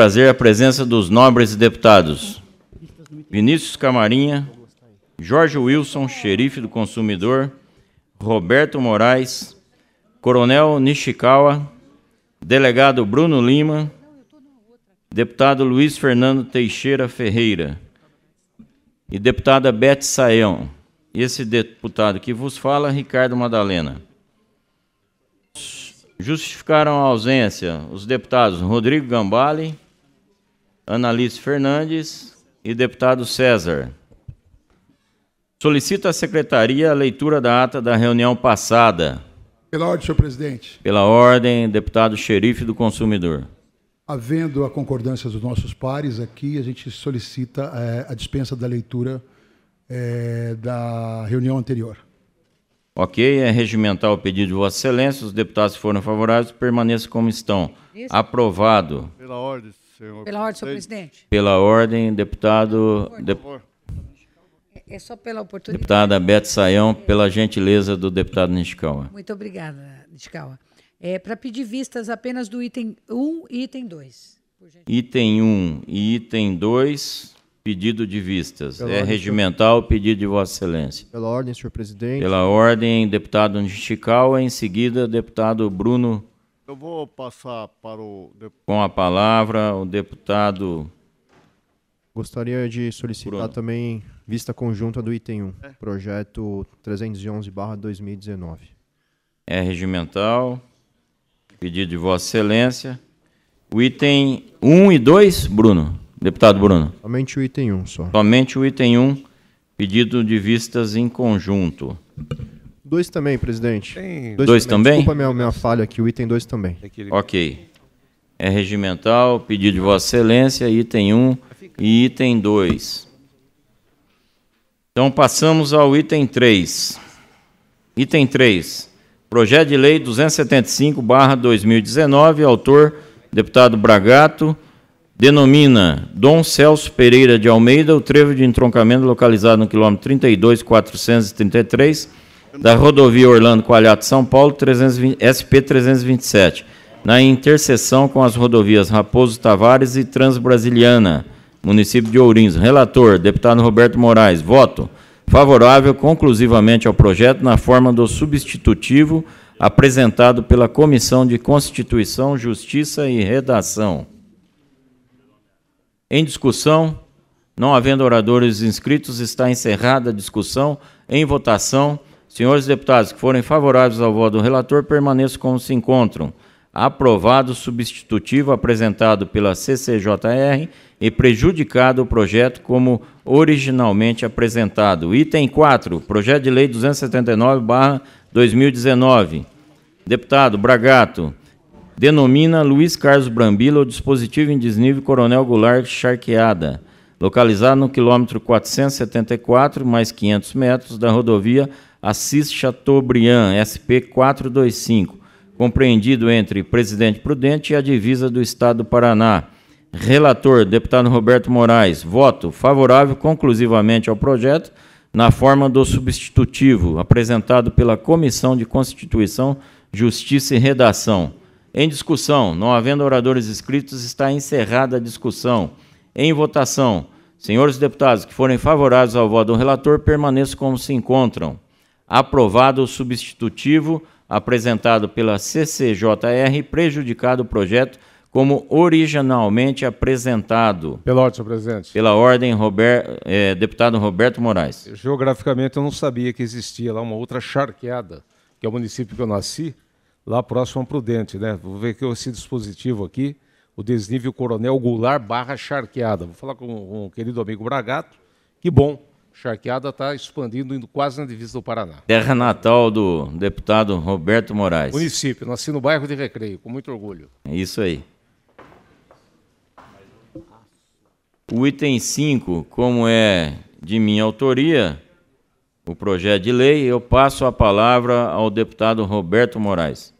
prazer a presença dos nobres deputados Vinícius Camarinha, Jorge Wilson, xerife do consumidor, Roberto Moraes, Coronel Nishikawa, delegado Bruno Lima, deputado Luiz Fernando Teixeira Ferreira e deputada Beth Saão. Esse deputado que vos fala, Ricardo Madalena. Justificaram a ausência os deputados Rodrigo Gambale, Analise Fernandes e deputado César. Solicito à secretaria a leitura da ata da reunião passada. Pela ordem, senhor presidente. Pela ordem, deputado xerife do consumidor. Havendo a concordância dos nossos pares aqui, a gente solicita é, a dispensa da leitura é, da reunião anterior. Ok, é regimental o pedido de Vossa Excelência. Os deputados que foram favoráveis permaneçam como estão. Isso. Aprovado. Pela ordem, Senhor Pela ordem, senhor presidente. Pela ordem, deputado. É só pela oportunidade. Deputada Beth Saião, pela gentileza do deputado Nishikawa. Muito obrigada, Nishikawa. É, Para pedir vistas apenas do item 1 e item 2. Item 1 e item 2, pedido de vistas. Pela é ordem, regimental o pedido de Vossa Excelência. Pela ordem, senhor presidente. Pela ordem, deputado Nishikawa, em seguida, deputado Bruno eu vou passar para o. Com a palavra, o deputado. Gostaria de solicitar Bruno. também vista conjunta do item 1, é. projeto 311-2019. É regimental, pedido de Vossa Excelência. O item 1 e 2, Bruno. Deputado Bruno. Somente o item 1 só. Somente o item 1, pedido de vistas em conjunto. Dois também, presidente. Tem... Dois, dois também? também? Desculpa minha, minha falha aqui, o item dois também. É ok. É regimental, pedido de Vossa Excelência, item 1 um, e item 2. Então passamos ao item 3. Item 3. Projeto de lei 275/2019, autor deputado Bragato, denomina Dom Celso Pereira de Almeida o trevo de entroncamento localizado no quilômetro 32 433 da rodovia Orlando Coalhado São Paulo 320, SP 327, na interseção com as rodovias Raposo Tavares e Transbrasiliana, município de Ourinhos. Relator, deputado Roberto Moraes, voto favorável conclusivamente ao projeto na forma do substitutivo apresentado pela Comissão de Constituição, Justiça e Redação. Em discussão, não havendo oradores inscritos, está encerrada a discussão. Em votação, Senhores deputados que forem favoráveis ao voto do relator, permaneçam como se encontram. Aprovado o substitutivo apresentado pela CCJR e prejudicado o projeto como originalmente apresentado. Item 4, projeto de lei 279/2019. Deputado Bragato denomina Luiz Carlos Brambila o dispositivo em desnível Coronel Goulart Charqueada, localizado no quilômetro 474 mais 500 metros da rodovia Assis Chateaubriand, SP 425, compreendido entre Presidente Prudente e a divisa do Estado do Paraná. Relator, deputado Roberto Moraes, voto favorável conclusivamente ao projeto na forma do substitutivo apresentado pela Comissão de Constituição, Justiça e Redação. Em discussão, não havendo oradores inscritos, está encerrada a discussão. Em votação, senhores deputados que forem favoráveis ao voto do relator, permaneçam como se encontram aprovado o substitutivo apresentado pela CCJR, prejudicado o projeto como originalmente apresentado. Pela ordem, senhor presidente. Pela ordem, Robert, eh, deputado Roberto Moraes. Geograficamente, eu não sabia que existia lá uma outra charqueada, que é o município que eu nasci, lá próximo a Prudente, né? Vou ver que esse dispositivo aqui, o desnível Coronel Goulart barra charqueada. Vou falar com um querido amigo Bragato. Que bom charqueada está expandindo, indo quase na divisa do Paraná. Terra natal do deputado Roberto Moraes. Município, nasci no bairro de Recreio, com muito orgulho. É isso aí. O item 5, como é de minha autoria, o projeto de lei, eu passo a palavra ao deputado Roberto Moraes.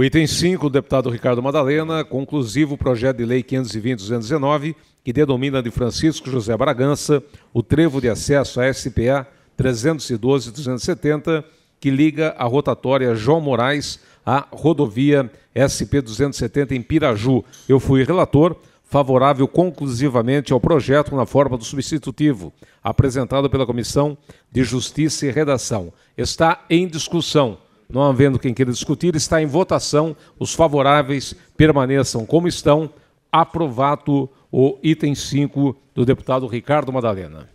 O item 5, o deputado Ricardo Madalena, conclusivo projeto de lei 520-219, que denomina de Francisco José Bragança o trevo de acesso à SPA 312-270, que liga a rotatória João Moraes à rodovia SP-270 em Piraju. Eu fui relator, favorável conclusivamente ao projeto na forma do substitutivo, apresentado pela Comissão de Justiça e Redação. Está em discussão não havendo quem queira discutir, está em votação. Os favoráveis permaneçam como estão. Aprovado o item 5 do deputado Ricardo Madalena.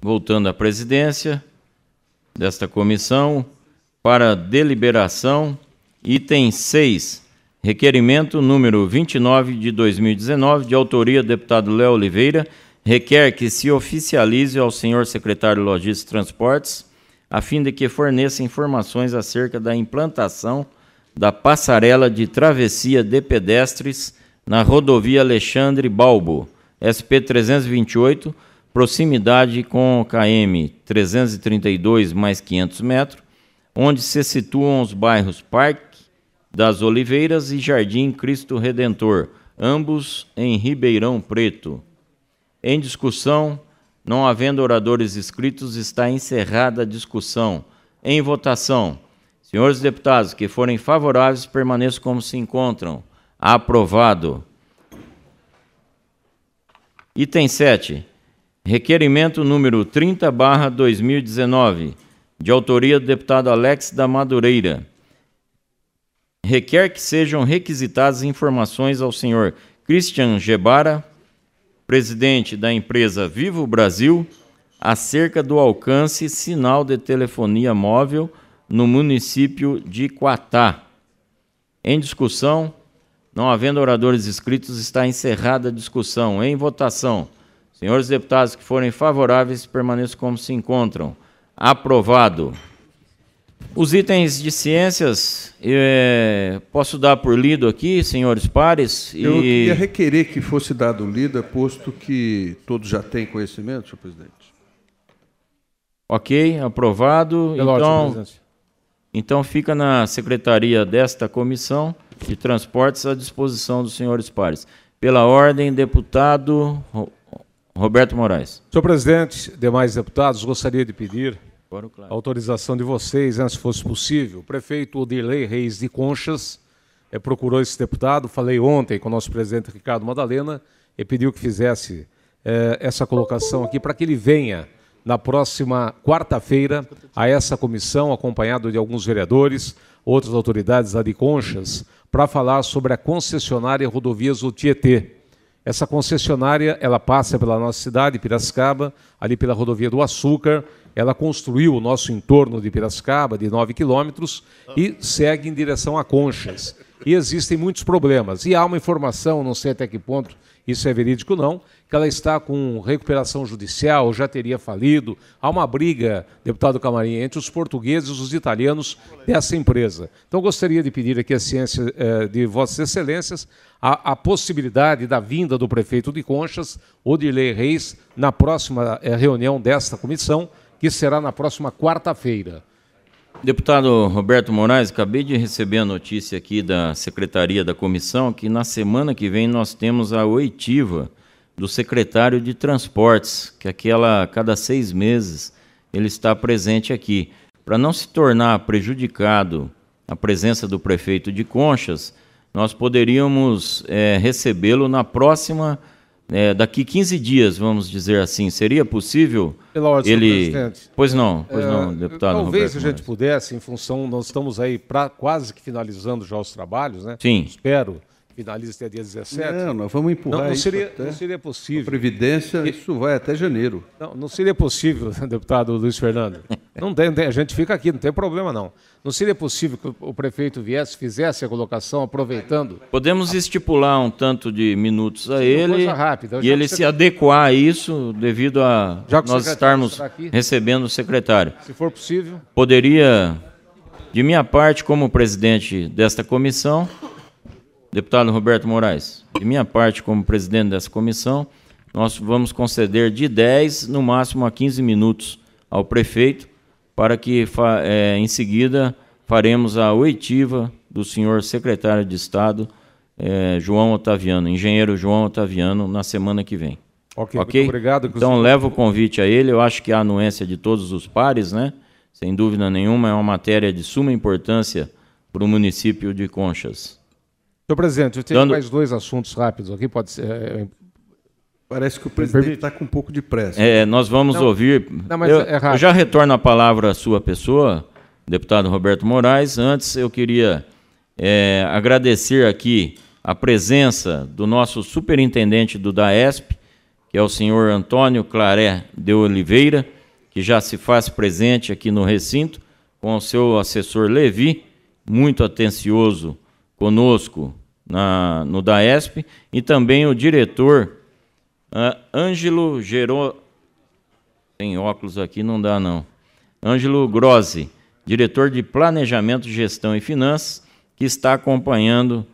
Voltando à presidência desta comissão, para deliberação, item 6, requerimento número 29 de 2019, de autoria do deputado Léo Oliveira requer que se oficialize ao senhor secretário de Logística e Transportes, a fim de que forneça informações acerca da implantação da passarela de travessia de pedestres na rodovia Alexandre Balbo, SP 328, proximidade com KM 332 mais 500 metros, onde se situam os bairros Parque das Oliveiras e Jardim Cristo Redentor, ambos em Ribeirão Preto. Em discussão, não havendo oradores inscritos, está encerrada a discussão. Em votação, senhores deputados que forem favoráveis, permaneçam como se encontram. Aprovado. Item 7. Requerimento número 30, 2019, de autoria do deputado Alex da Madureira. Requer que sejam requisitadas informações ao senhor Christian Gebara, presidente da empresa Vivo Brasil, acerca do alcance sinal de telefonia móvel no município de Quatá. Em discussão, não havendo oradores inscritos, está encerrada a discussão. Em votação, senhores deputados que forem favoráveis, permaneçam como se encontram. Aprovado. Os itens de ciências, é, posso dar por lido aqui, senhores pares? E... Eu queria requerer que fosse dado lido, é posto que todos já têm conhecimento, senhor presidente. Ok, aprovado. então, então fica na secretaria desta comissão de transportes à disposição dos senhores pares. Pela ordem, deputado Roberto Moraes. Senhor presidente, demais deputados, gostaria de pedir Claro. Autorização de vocês, né, se fosse possível. O prefeito Odirley Reis de Conchas é, procurou esse deputado, falei ontem com o nosso presidente Ricardo Madalena, e pediu que fizesse é, essa colocação aqui para que ele venha na próxima quarta-feira a essa comissão, acompanhado de alguns vereadores, outras autoridades da de Conchas, para falar sobre a concessionária Rodovias do Tietê. Essa concessionária, ela passa pela nossa cidade, Piracicaba, ali pela rodovia do Açúcar, ela construiu o nosso entorno de Piracicaba, de 9 quilômetros, e segue em direção a Conchas. E existem muitos problemas. E há uma informação, não sei até que ponto isso é verídico ou não, que ela está com recuperação judicial, já teria falido. Há uma briga, deputado Camarim, entre os portugueses e os italianos dessa empresa. Então, gostaria de pedir aqui à ciência eh, de Vossas Excelências a, a, possibilidade da vinda do prefeito de Conchas, Odilei Reis, na próxima eh, reunião desta comissão, que será na próxima quarta-feira. Deputado Roberto Moraes, acabei de receber a notícia aqui da Secretaria da Comissão que na semana que vem nós temos a oitiva do secretário de Transportes, que aquela cada seis meses ele está presente aqui. Para não se tornar prejudicado a presença do prefeito de Conchas, nós poderíamos é, recebê-lo na próxima é, daqui 15 dias, vamos dizer assim, seria possível Pela ordem, ele... Presidente. Pois não, é, pois é, não, deputado Talvez Roberto a gente pudesse, em função, nós estamos aí pra, quase que finalizando já os trabalhos, né? Sim. Espero finaliza até dia 17. Não, nós vamos empurrar não, não seria, não seria possível. A Previdência, e... isso vai até janeiro. Não, não seria possível, deputado Luiz Fernando. Não tem, a gente fica aqui, não tem problema não. Não seria possível que o prefeito viesse, fizesse a colocação, aproveitando. Podemos estipular um tanto de minutos a Sim, ele e ele se adequar a isso devido a nós estarmos aqui, recebendo o secretário. Se for possível. Poderia, de minha parte, como presidente desta comissão, Deputado Roberto Moraes, de minha parte, como presidente dessa comissão, nós vamos conceder de 10, no máximo, a 15 minutos ao prefeito, para que, é, em seguida, faremos a oitiva do senhor secretário de Estado, é, João Otaviano, engenheiro João Otaviano, na semana que vem. Ok, okay? obrigado. Então, senhor... leva o convite a ele, eu acho que a anuência de todos os pares, né? sem dúvida nenhuma, é uma matéria de suma importância para o município de Conchas. Senhor presidente, eu tenho Dando... mais dois assuntos rápidos aqui, pode ser. É... é Parece que o presidente está com um pouco de pressa. É, nós vamos não, ouvir. Não, eu, é eu, já retorno a palavra à sua pessoa, deputado Roberto Moraes. Antes, eu queria é, agradecer aqui a presença do nosso superintendente do DAESP, que é o senhor Antônio Claré de Oliveira, que já se faz presente aqui no recinto, com o seu assessor Levi, muito atencioso conosco na, no DAESP, e também o diretor uh, Ângelo Gerô. Tem óculos aqui, não dá não. Ângelo Grozzi, diretor de Planejamento, Gestão e Finanças, que está acompanhando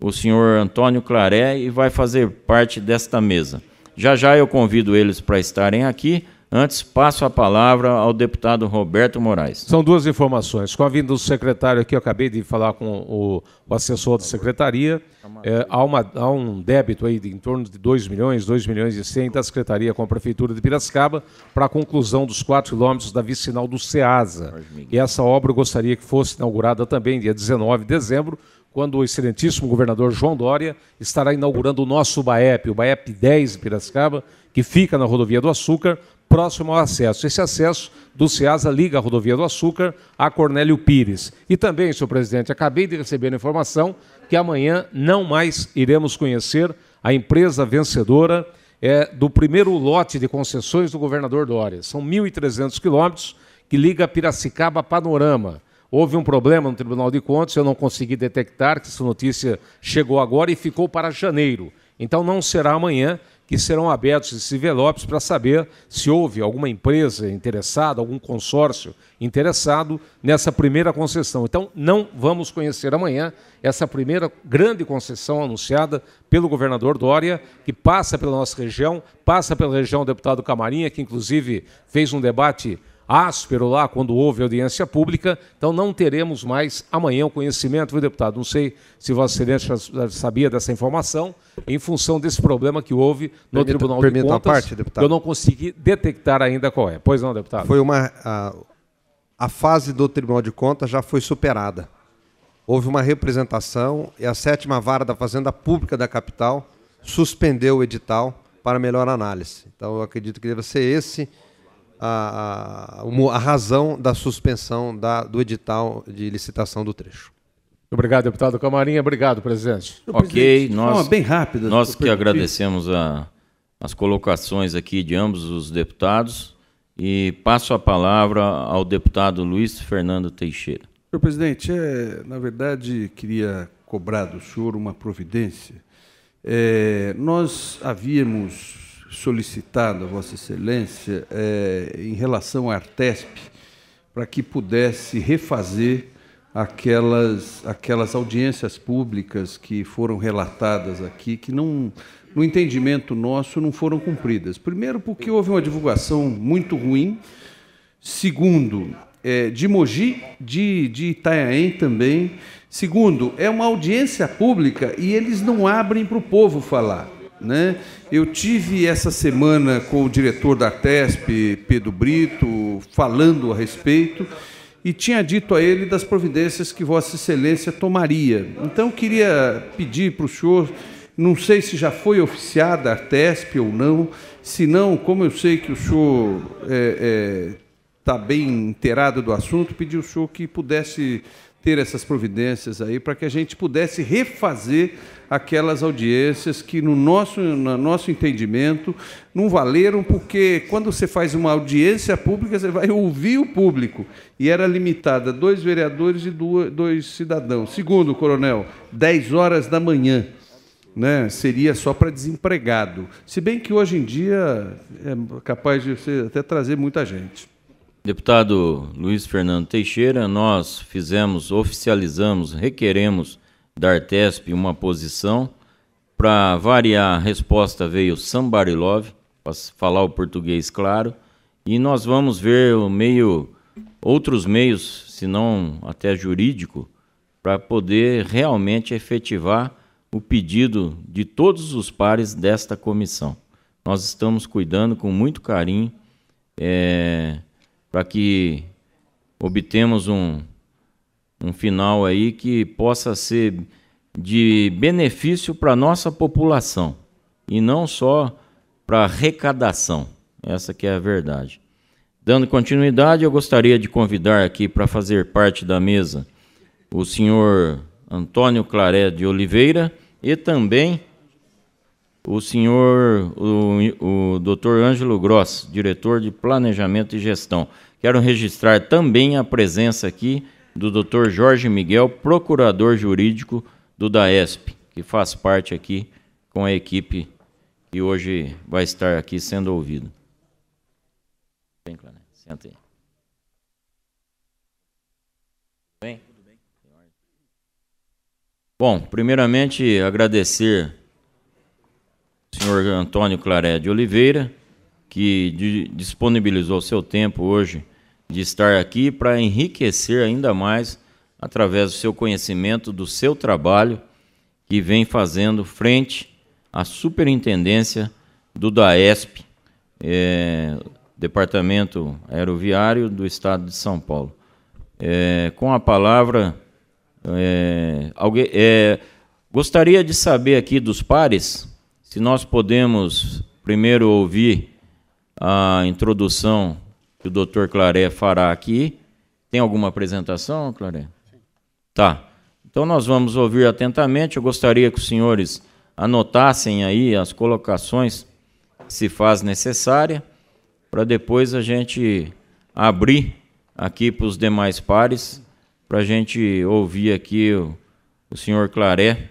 o senhor Antônio Claré e vai fazer parte desta mesa. Já já eu convido eles para estarem aqui Antes, passo a palavra ao deputado Roberto Moraes. São duas informações. Com a vinda do secretário aqui, eu acabei de falar com o, assessor da secretaria. É, há, uma, há, um débito aí de em torno de 2 milhões, 2 milhões e 100 da secretaria com a prefeitura de Piracicaba para a conclusão dos 4 quilômetros da vicinal do SEASA. E essa obra eu gostaria que fosse inaugurada também dia 19 de dezembro, quando o excelentíssimo governador João Dória estará inaugurando o nosso BAEP, o BAEP 10 de Piracicaba, que fica na rodovia do Açúcar, próximo ao acesso. Esse acesso do SEASA liga a Rodovia do Açúcar a Cornélio Pires. E também, senhor presidente, acabei de receber a informação que amanhã não mais iremos conhecer a empresa vencedora é, do primeiro lote de concessões do governador Doria. São 1.300 quilômetros que liga Piracicaba a Panorama. Houve um problema no Tribunal de Contas, eu não consegui detectar, que essa notícia chegou agora e ficou para janeiro. Então não será amanhã, que serão abertos esses envelopes para saber se houve alguma empresa interessada, algum consórcio interessado nessa primeira concessão. Então, não vamos conhecer amanhã essa primeira grande concessão anunciada pelo governador Dória, que passa pela nossa região, passa pela região do deputado Camarinha, que inclusive fez um debate áspero lá quando houve audiência pública, então não teremos mais amanhã o conhecimento, viu, deputado? Não sei se Vossa Excelência sabia dessa informação, em função desse problema que houve no permita, Tribunal de Contas. A parte, deputado. Eu não consegui detectar ainda qual é. Pois não, deputado? Foi uma. A, a fase do Tribunal de Contas já foi superada. Houve uma representação e a sétima vara da Fazenda Pública da capital suspendeu o edital para melhor análise. Então, eu acredito que deve ser esse a, a, a razão da suspensão da, do edital de licitação do trecho. Obrigado, deputado Camarinha. Obrigado, presidente. ok, presidente. nós, bem rápido, nós que agradecemos a, as colocações aqui de ambos os deputados e passo a palavra ao deputado Luiz Fernando Teixeira. Senhor presidente, é, na verdade, queria cobrar do senhor uma providência. É, nós havíamos solicitado a Vossa Excelência é, em relação à Artesp para que pudesse refazer aquelas, aquelas audiências públicas que foram relatadas aqui, que não, no entendimento nosso, não foram cumpridas. Primeiro, porque houve uma divulgação muito ruim. Segundo, é, de Mogi, de, de Itanhaém também. Segundo, é uma audiência pública e eles não abrem para o povo falar. Né? Eu tive essa semana com o diretor da TESP, Pedro Brito, falando a respeito e tinha dito a ele das providências que Vossa Excelência tomaria. Então, queria pedir para o senhor, não sei se já foi oficiada a TESP ou não, se não, como eu sei que o senhor está é, é, tá bem inteirado do assunto, pedi ao senhor que pudesse ter essas providências aí para que a gente pudesse refazer aquelas audiências que no nosso, no nosso entendimento não valeram porque quando você faz uma audiência pública você vai ouvir o público e era limitada dois vereadores e duas, dois cidadãos. Segundo coronel, 10 horas da manhã. Né, seria só para desempregado. Se bem que hoje em dia é capaz de você até trazer muita gente. Deputado Luiz Fernando Teixeira, nós fizemos, oficializamos, requeremos da Artesp uma posição. Para variar, a resposta veio Sambarilov, para falar o português claro, e nós vamos ver o meio, outros meios, se não até jurídico, para poder realmente efetivar o pedido de todos os pares desta comissão. Nós estamos cuidando com muito carinho. É para que obtemos um, um final aí que possa ser de benefício para a nossa população e não só para arrecadação. Essa que é a verdade. Dando continuidade, eu gostaria de convidar aqui para fazer parte da mesa o senhor Antônio Claré de Oliveira e também o senhor, o, o doutor Ângelo Gross, diretor de Planejamento e Gestão. Quero registrar também a presença aqui do doutor Jorge Miguel, procurador jurídico do DAESP, que faz parte aqui com a equipe que hoje vai estar aqui sendo ouvido. Vem, Clara, senta aí. Bem? Bom, primeiramente agradecer senhor Antônio Claré de Oliveira, que disponibilizou seu tempo hoje de estar aqui para enriquecer ainda mais através do seu conhecimento, do seu trabalho que vem fazendo frente à superintendência do DAESP, é, Departamento Aeroviário do Estado de São Paulo. É, com a palavra, é, alguém, é, gostaria de saber aqui dos pares se nós podemos primeiro ouvir a introdução que o doutor Claré fará aqui. Tem alguma apresentação, Claré? Sim. Tá. Então nós vamos ouvir atentamente. Eu gostaria que os senhores anotassem aí as colocações se faz necessária para depois a gente abrir aqui para os demais pares para a gente ouvir aqui o, o senhor Claré,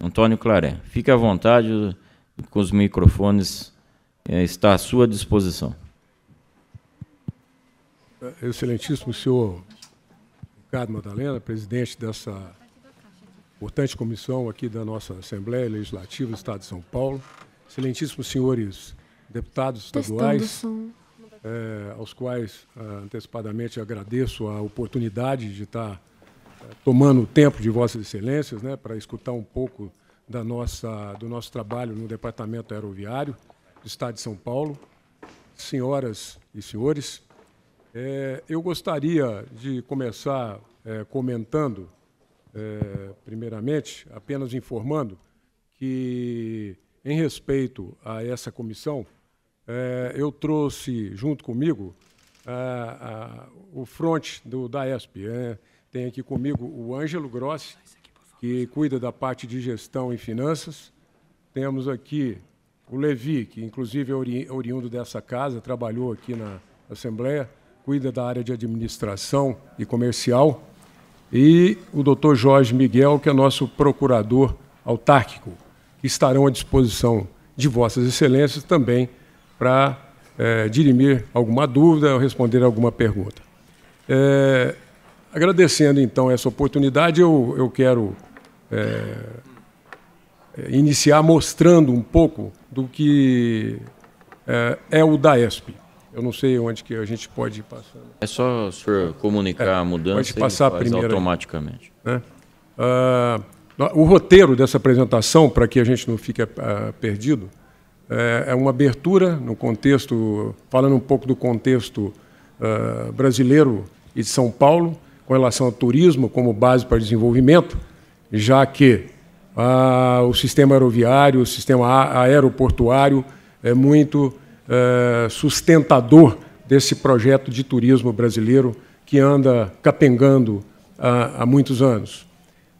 Antônio Claré. Fique à vontade, com os microfones, é, está à sua disposição. É, excelentíssimo senhor Ricardo Madalena, presidente dessa importante comissão aqui da nossa Assembleia Legislativa do Estado de São Paulo, excelentíssimos senhores deputados estaduais, é, aos quais ah, antecipadamente agradeço a oportunidade de estar eh, tomando o tempo de Vossas Excelências né, para escutar um pouco da nossa, do nosso trabalho no Departamento Aeroviário do Estado de São Paulo. Senhoras e senhores, é, eu gostaria de começar é, comentando, é, primeiramente, apenas informando que, em respeito a essa comissão, é, eu trouxe junto comigo a, a, o fronte do, da ESP. É, tem aqui comigo o Ângelo Grossi, que cuida da parte de gestão e finanças. Temos aqui o Levi, que inclusive é ori oriundo dessa casa, trabalhou aqui na Assembleia, cuida da área de administração e comercial. E o doutor Jorge Miguel, que é nosso procurador autárquico, que estarão à disposição de Vossas Excelências também para é, dirimir alguma dúvida ou responder alguma pergunta. É, Agradecendo então essa oportunidade, eu, eu quero é, iniciar mostrando um pouco do que é, é, o DAESP. Eu não sei onde que a gente pode ir passando. É só o senhor comunicar é, a mudança pode passar e primeiro, automaticamente. Né? Ah, o roteiro dessa apresentação, para que a gente não fique ah, perdido, é, é uma abertura no contexto, falando um pouco do contexto ah, brasileiro e de São Paulo, com relação ao turismo como base para desenvolvimento, já que ah, o sistema aeroviário, o sistema aeroportuário é muito eh, sustentador desse projeto de turismo brasileiro que anda capengando ah, há muitos anos.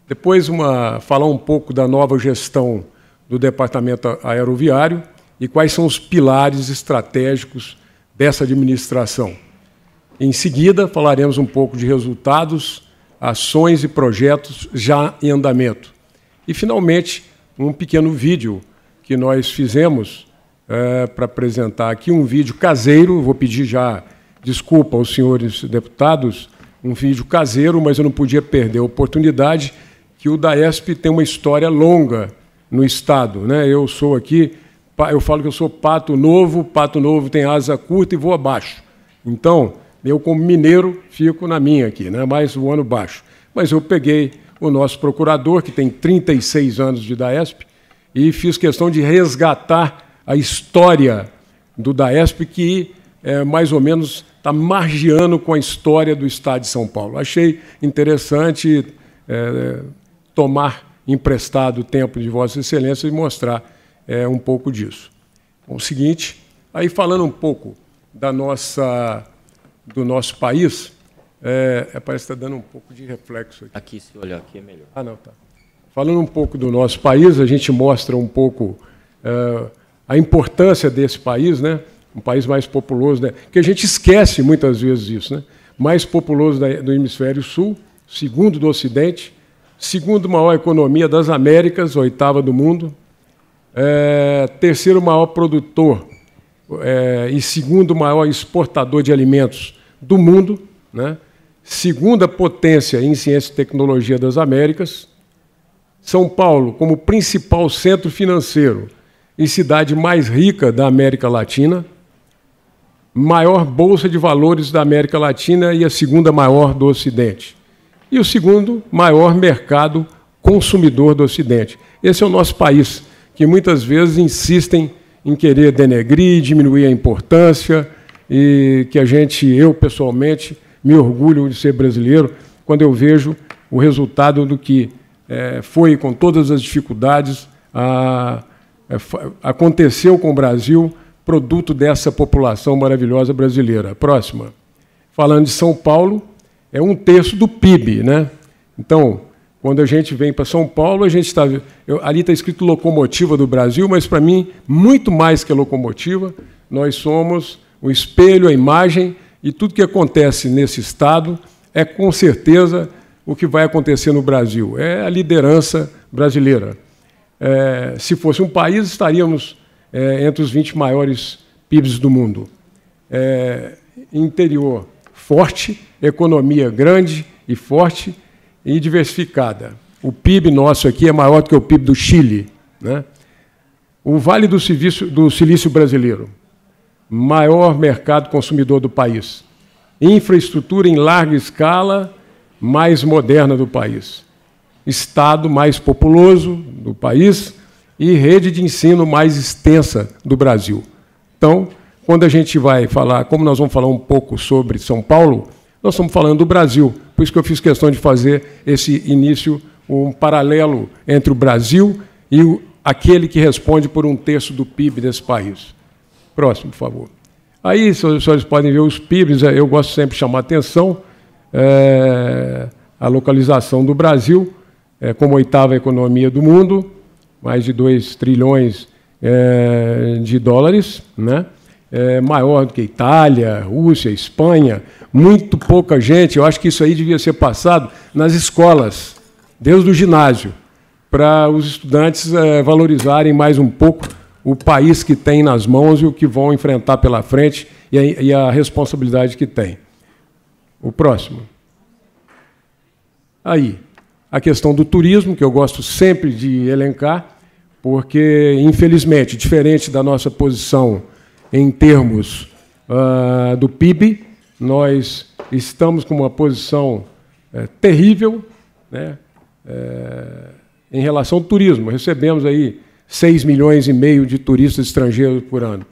Depois, uma, falar um pouco da nova gestão do Departamento Aeroviário e quais são os pilares estratégicos dessa administração. Em seguida, falaremos um pouco de resultados, ações e projetos já em andamento. E, finalmente, um pequeno vídeo que nós fizemos é, para apresentar aqui, um vídeo caseiro. Vou pedir já desculpa aos senhores deputados, um vídeo caseiro, mas eu não podia perder a oportunidade que o DAESP tem uma história longa no Estado. Né? Eu sou aqui, eu falo que eu sou pato novo, pato novo tem asa curta e voa baixo. Então, eu, como mineiro, fico na minha aqui, né? mais um ano baixo. Mas eu peguei o nosso procurador, que tem 36 anos de DAESP, e fiz questão de resgatar a história do DAESP, que é, mais ou menos está margiando com a história do Estado de São Paulo. Achei interessante é, tomar emprestado o tempo de Vossa Excelência e mostrar é, um pouco disso. o seguinte, aí falando um pouco da nossa do nosso país, é, é parece que está dando um pouco de reflexo aqui. Aqui, se olhar aqui, é melhor. Ah, não, tá. Falando um pouco do nosso país, a gente mostra um pouco é, a importância desse país, né? um país mais populoso, né? que a gente esquece muitas vezes isso, né? mais populoso do hemisfério sul, segundo do Ocidente, segundo maior economia das Américas, oitava do mundo, é, terceiro maior produtor é, e segundo maior exportador de alimentos do mundo, né? segunda potência em ciência e tecnologia das Américas, São Paulo como principal centro financeiro e cidade mais rica da América Latina, maior bolsa de valores da América Latina e a segunda maior do Ocidente. E o segundo maior mercado consumidor do Ocidente. Esse é o nosso país, que muitas vezes insistem em querer denegrir, diminuir a importância, e que a gente, eu pessoalmente, me orgulho de ser brasileiro quando eu vejo o resultado do que é, foi com todas as dificuldades a, é, aconteceu com o Brasil, produto dessa população maravilhosa brasileira. Próxima. Falando de São Paulo, é um terço do PIB, né? Então, quando a gente vem para São Paulo, a gente está. Ali está escrito locomotiva do Brasil, mas para mim, muito mais que a locomotiva, nós somos o espelho, a imagem e tudo que acontece nesse Estado é com certeza o que vai acontecer no Brasil. É a liderança brasileira. É, se fosse um país, estaríamos é, entre os 20 maiores PIBs do mundo. É, interior forte, economia grande e forte e diversificada. O PIB nosso aqui é maior do que o PIB do Chile. Né? O Vale do Silício, do Silício brasileiro, maior mercado consumidor do país. Infraestrutura em larga escala, mais moderna do país. Estado mais populoso do país e rede de ensino mais extensa do Brasil. Então, quando a gente vai falar, como nós vamos falar um pouco sobre São Paulo, nós estamos falando do Brasil. Por isso que eu fiz questão de fazer esse início, um paralelo entre o Brasil e o, aquele que responde por um terço do PIB desse país. Próximo, por favor. Aí senhores podem ver os PIBs, é, eu gosto sempre de chamar a atenção, é, a localização do Brasil é, como oitava economia do mundo, mais de 2 trilhões é, de dólares, né? É, maior do que Itália, Rússia, Espanha, muito pouca gente. Eu acho que isso aí devia ser passado nas escolas, desde o ginásio, para os estudantes é, valorizarem mais um pouco o país que tem nas mãos e o que vão enfrentar pela frente e a, e a responsabilidade que tem. O próximo. Aí, a questão do turismo, que eu gosto sempre de elencar, porque, infelizmente, diferente da nossa posição em termos uh, do PIB, nós estamos com uma posição é, terrível né, é, em relação ao turismo. Recebemos aí 6 milhões e meio de turistas estrangeiros por ano.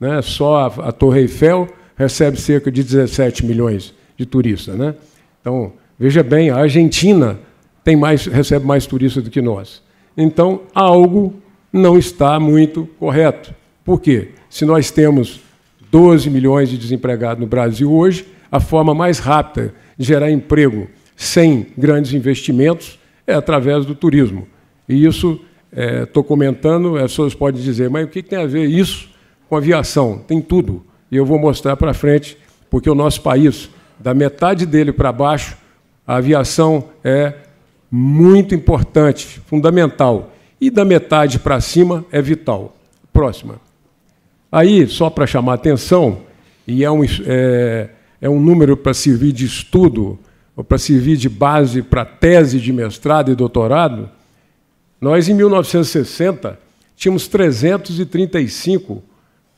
Né? Só a, a Torre Eiffel recebe cerca de 17 milhões de turistas. Né? Então, veja bem, a Argentina tem mais, recebe mais turistas do que nós. Então, algo não está muito correto. Por quê? Se nós temos 12 milhões de desempregados no Brasil hoje, a forma mais rápida de gerar emprego sem grandes investimentos é através do turismo. E isso Estou é, comentando, as pessoas podem dizer, mas o que tem a ver isso com aviação? Tem tudo. E eu vou mostrar para frente, porque o nosso país, da metade dele para baixo, a aviação é muito importante, fundamental. E da metade para cima é vital. Próxima. Aí, só para chamar atenção, e é um, é, é um número para servir de estudo, ou para servir de base para tese de mestrado e doutorado, nós, em 1960, tínhamos 335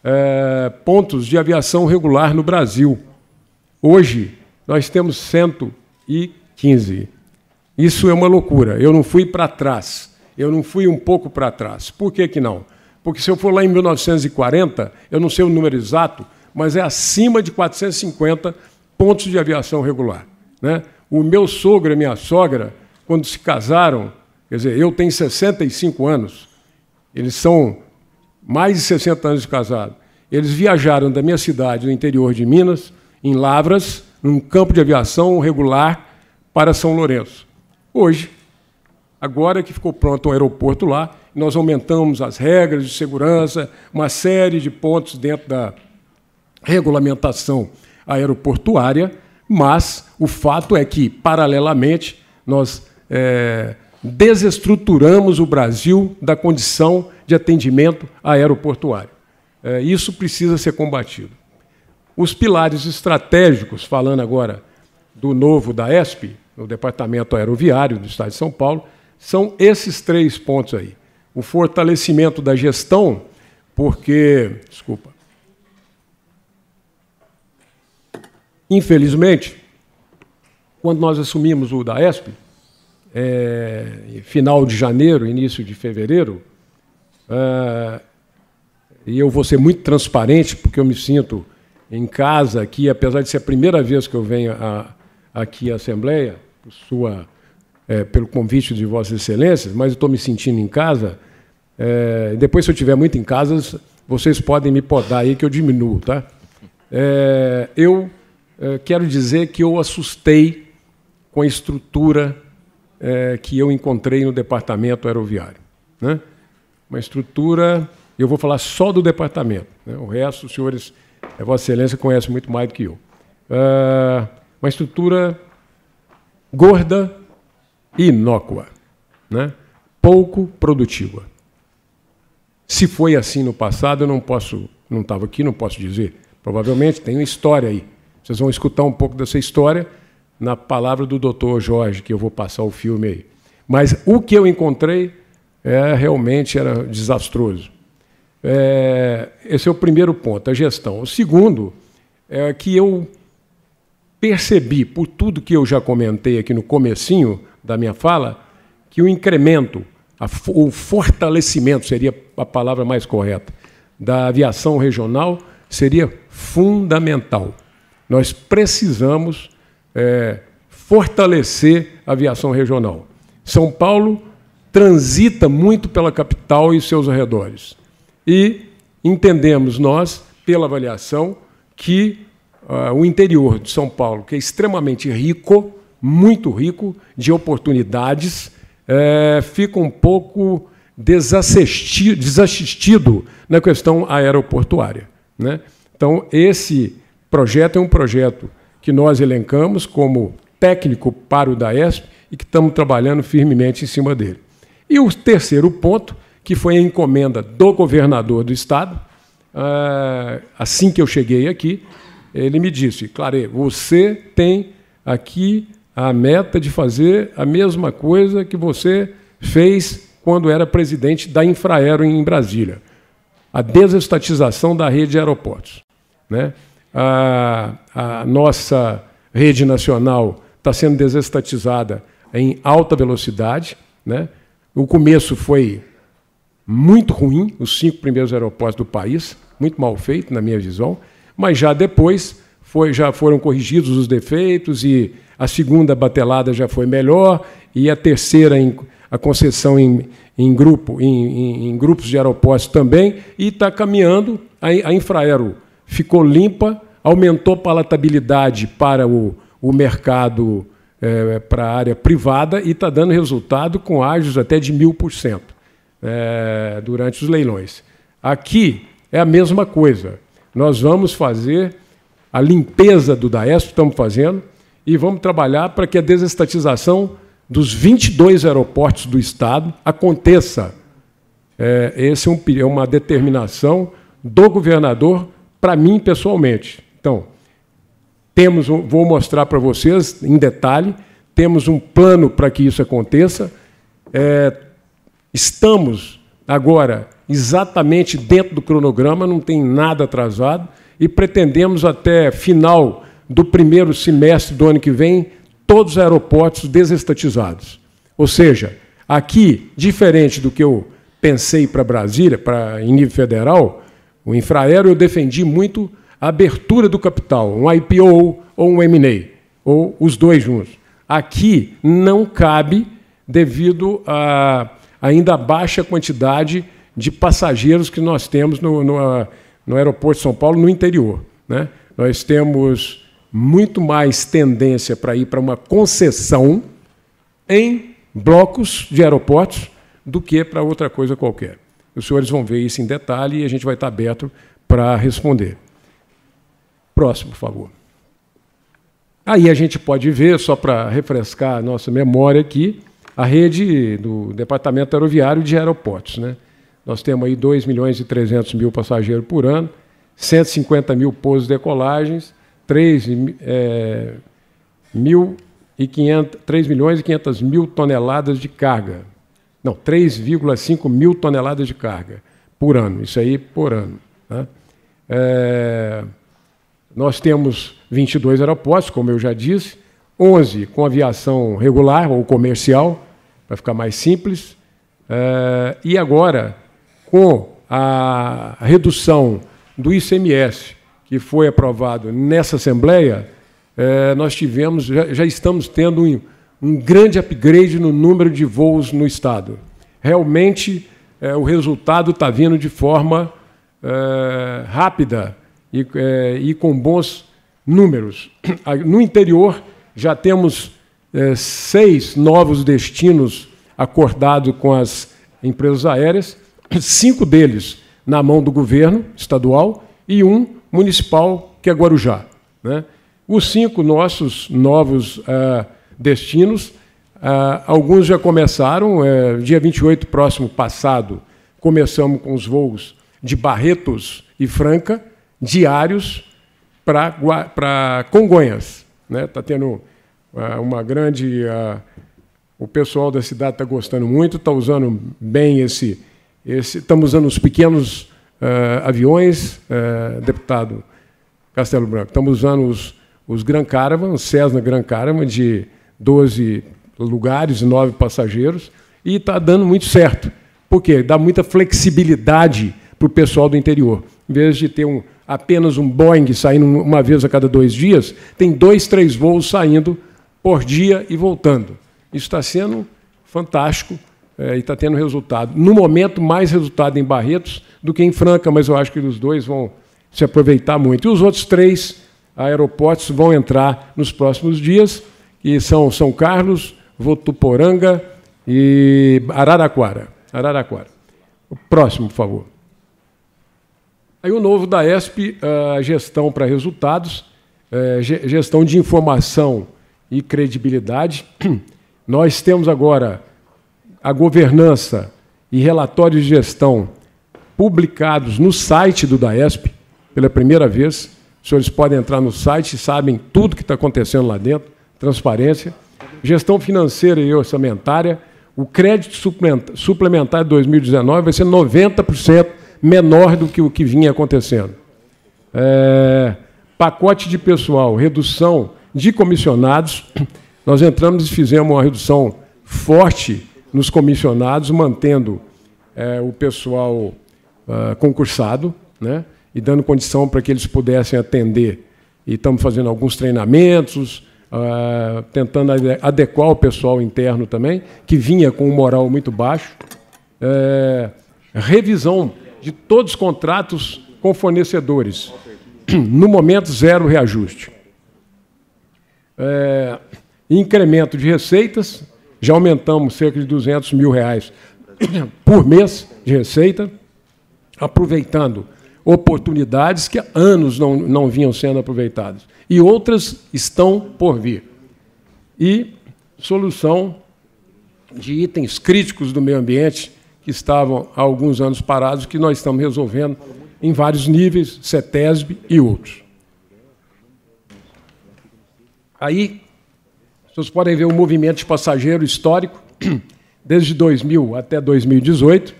é, pontos de aviação regular no Brasil. Hoje, nós temos 115. Isso é uma loucura. Eu não fui para trás. Eu não fui um pouco para trás. Por que, que não? Porque se eu for lá em 1940, eu não sei o número exato, mas é acima de 450 pontos de aviação regular. Né? O meu sogro e minha sogra, quando se casaram, Quer dizer, eu tenho 65 anos, eles são mais de 60 anos de casado. Eles viajaram da minha cidade, no interior de Minas, em Lavras, num campo de aviação regular para São Lourenço. Hoje, agora que ficou pronto um aeroporto lá, nós aumentamos as regras de segurança, uma série de pontos dentro da regulamentação aeroportuária, mas o fato é que, paralelamente, nós. É, desestruturamos o Brasil da condição de atendimento aeroportuário. É, isso precisa ser combatido. Os pilares estratégicos, falando agora do novo da ESP, no Departamento Aeroviário do Estado de São Paulo, são esses três pontos aí. O fortalecimento da gestão, porque, desculpa, infelizmente, quando nós assumimos o da ESP, é, final de janeiro, início de fevereiro, é, e eu vou ser muito transparente, porque eu me sinto em casa aqui, apesar de ser a primeira vez que eu venho a, aqui à Assembleia, sua, é, pelo convite de Vossas Excelências, mas estou me sentindo em casa. É, depois, se eu estiver muito em casa, vocês podem me podar aí que eu diminuo, tá? É, eu é, quero dizer que eu assustei com a estrutura é, que eu encontrei no departamento aeroviário. Né? Uma estrutura, eu vou falar só do departamento, né? o resto, os senhores, a é, Vossa Excelência conhece muito mais do que eu. Ah, uma estrutura gorda e inócua, né? pouco produtiva. Se foi assim no passado, eu não posso, não estava aqui, não posso dizer. Provavelmente tem uma história aí. Vocês vão escutar um pouco dessa história na palavra do doutor Jorge, que eu vou passar o filme aí. Mas o que eu encontrei é, realmente era desastroso. É, esse é o primeiro ponto, a gestão. O segundo é que eu percebi, por tudo que eu já comentei aqui no comecinho da minha fala, que o incremento, a, o fortalecimento seria a palavra mais correta, da aviação regional seria fundamental. Nós precisamos é, fortalecer a aviação regional. São Paulo transita muito pela capital e seus arredores. E entendemos nós, pela avaliação, que uh, o interior de São Paulo, que é extremamente rico, muito rico de oportunidades, é, fica um pouco desassistido, desassistido na questão aeroportuária. Né? Então, esse projeto é um projeto que nós elencamos como técnico para o DAESP e que estamos trabalhando firmemente em cima dele. E o terceiro ponto, que foi a encomenda do governador do Estado, eh, assim que eu cheguei aqui, ele me disse, Clare, você tem aqui a meta de fazer a mesma coisa que você fez quando era presidente da Infraero em Brasília, a desestatização da rede de aeroportos. Né? a, a nossa rede nacional está sendo desestatizada em alta velocidade. Né? O começo foi muito ruim, os cinco primeiros aeroportos do país, muito mal feito, na minha visão, mas já depois foi, já foram corrigidos os defeitos e a segunda batelada já foi melhor e a terceira em, a concessão em, em grupo, em, em, grupos de aeroportos também e está caminhando. A, a Infraero ficou limpa, aumentou palatabilidade para o, o mercado, é, para a área privada e está dando resultado com ágios até de mil por cento é, durante os leilões. Aqui é a mesma coisa. Nós vamos fazer a limpeza do DAESP, estamos fazendo, e vamos trabalhar para que a desestatização dos 22 aeroportos do Estado aconteça. É, essa é, um, é uma determinação do governador, para mim pessoalmente. Então, temos um, vou mostrar para vocês em detalhe, temos um plano para que isso aconteça. É, estamos agora exatamente dentro do cronograma, não tem nada atrasado, e pretendemos até final do primeiro semestre do ano que vem todos os aeroportos desestatizados. Ou seja, aqui, diferente do que eu pensei para Brasília, para em nível federal, o infraero eu defendi muito abertura do capital, um IPO ou um M&A, ou os dois juntos. Aqui não cabe devido a ainda baixa quantidade de passageiros que nós temos no, no, no aeroporto de São Paulo, no interior. Né? Nós temos muito mais tendência para ir para uma concessão em blocos de aeroportos do que para outra coisa qualquer. Os senhores vão ver isso em detalhe e a gente vai estar aberto para responder. Próximo, por favor. Aí a gente pode ver, só para refrescar a nossa memória aqui, a rede do Departamento Aeroviário de aeroportos. Né? Nós temos aí 2 milhões e 300 mil passageiros por ano, 150 mil pousos e decolagens, 3, é, mil e 500, 3 milhões e 500 mil toneladas de carga. Não, 3,5 mil toneladas de carga por ano. Isso aí por ano. Né? É, nós temos 22 aeroportos, como eu já disse, 11 com aviação regular ou comercial, para ficar mais simples, eh, e agora com a redução do ICMS, que foi aprovado nessa Assembleia, eh, nós tivemos, já, estamos tendo um, grande upgrade no número de voos no Estado. Realmente, eh, o resultado está vindo de forma rápida e, é, e com bons números. No interior, já temos é, seis novos destinos acordados com as empresas aéreas, cinco deles na mão do governo estadual e um municipal, que é Guarujá. Né? Os cinco nossos novos é, destinos, é, alguns já começaram, é, dia 28 próximo passado, começamos com os voos de Barretos e Franca, diários para Congonhas. Está né? Tá tendo uh, uma grande. Uh, o pessoal da cidade está gostando muito, está usando bem esse. esse estamos usando os pequenos uh, aviões, deputado Castelo Branco. Estamos usando os, os Gran Caravan, o Cessna Gran Caravan, de 12 lugares, 9 passageiros, e está dando muito certo. Por quê? Dá muita flexibilidade para o pessoal do interior. Em vez de ter um, apenas um Boeing saindo uma vez a cada dois dias, tem dois, três voos saindo por dia e voltando. Isso está sendo fantástico é, e está tendo resultado. No momento, mais resultado em Barretos do que em Franca, mas eu acho que os dois vão se aproveitar muito. E os outros três aeroportos vão entrar nos próximos dias, que são São Carlos, Votuporanga e Araraquara. Araraquara. O próximo, por favor. Aí o novo da ESP, eh, gestão para resultados, eh, gestão de informação e credibilidade. Nós temos agora a governança e relatórios de gestão publicados no site do DAESP pela primeira vez. Os senhores podem entrar no site e sabem tudo que está acontecendo lá dentro, transparência. Gestão financeira e orçamentária. O crédito suplementar de 2019 vai ser 90% menor do que o que vinha acontecendo. É, pacote de pessoal, redução de comissionados. Nós entramos e fizemos uma redução forte nos comissionados, mantendo é, o pessoal ah, concursado né, e dando condição para que eles pudessem atender. E estamos fazendo alguns treinamentos, ah, tentando adequar o pessoal interno também, que vinha com um moral muito baixo. É, revisão de todos os contratos com fornecedores. No momento, zero reajuste. É, incremento de receitas, já aumentamos cerca de 200 mil reais por mês de receita, aproveitando oportunidades que há anos não, não vinham sendo aproveitadas. E outras estão por vir. E solução de itens críticos do meio ambiente, que estavam há alguns anos parados, que nós estamos resolvendo em vários níveis, CETESB e outros. Aí, vocês podem ver o um movimento de passageiro histórico, desde 2000 até 2018.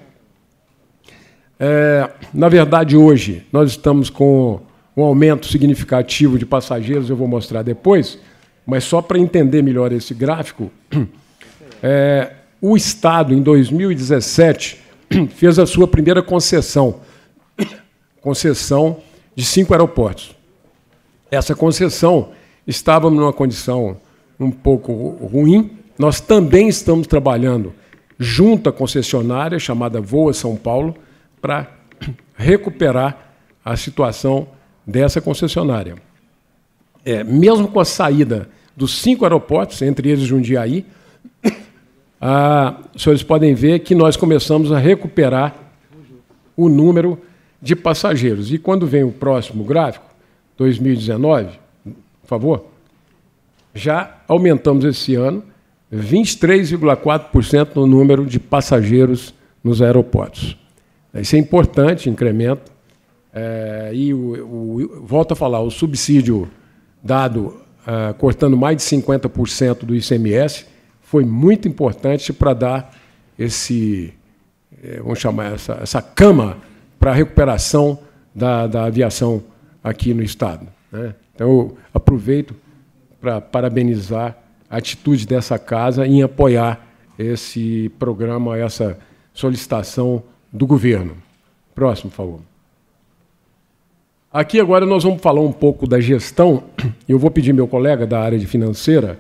É, na verdade, hoje, nós estamos com um aumento significativo de passageiros, eu vou mostrar depois, mas só para entender melhor esse gráfico, é, o Estado, em 2017, fez a sua primeira concessão, concessão de cinco aeroportos. Essa concessão estava numa condição um pouco ruim. Nós também estamos trabalhando junto à concessionária chamada Voa São Paulo para recuperar a situação dessa concessionária. É, mesmo com a saída dos cinco aeroportos, entre eles Jundiaí, ah, os senhores podem ver que nós começamos a recuperar o número de passageiros. E quando vem o próximo gráfico, 2019, por favor, já aumentamos esse ano 23,4% no número de passageiros nos aeroportos. Isso é importante, incremento. É, e o, o, volto a falar, o subsídio dado, ah, cortando mais de 50% do ICMS, foi muito importante para dar esse, eh, vamos chamar, essa, essa cama para a recuperação da, da aviação aqui no Estado. Né? Então, eu aproveito para parabenizar a atitude dessa casa em apoiar esse programa, essa solicitação do governo. Próximo, por favor. Aqui agora nós vamos falar um pouco da gestão. Eu vou pedir meu colega da área de financeira,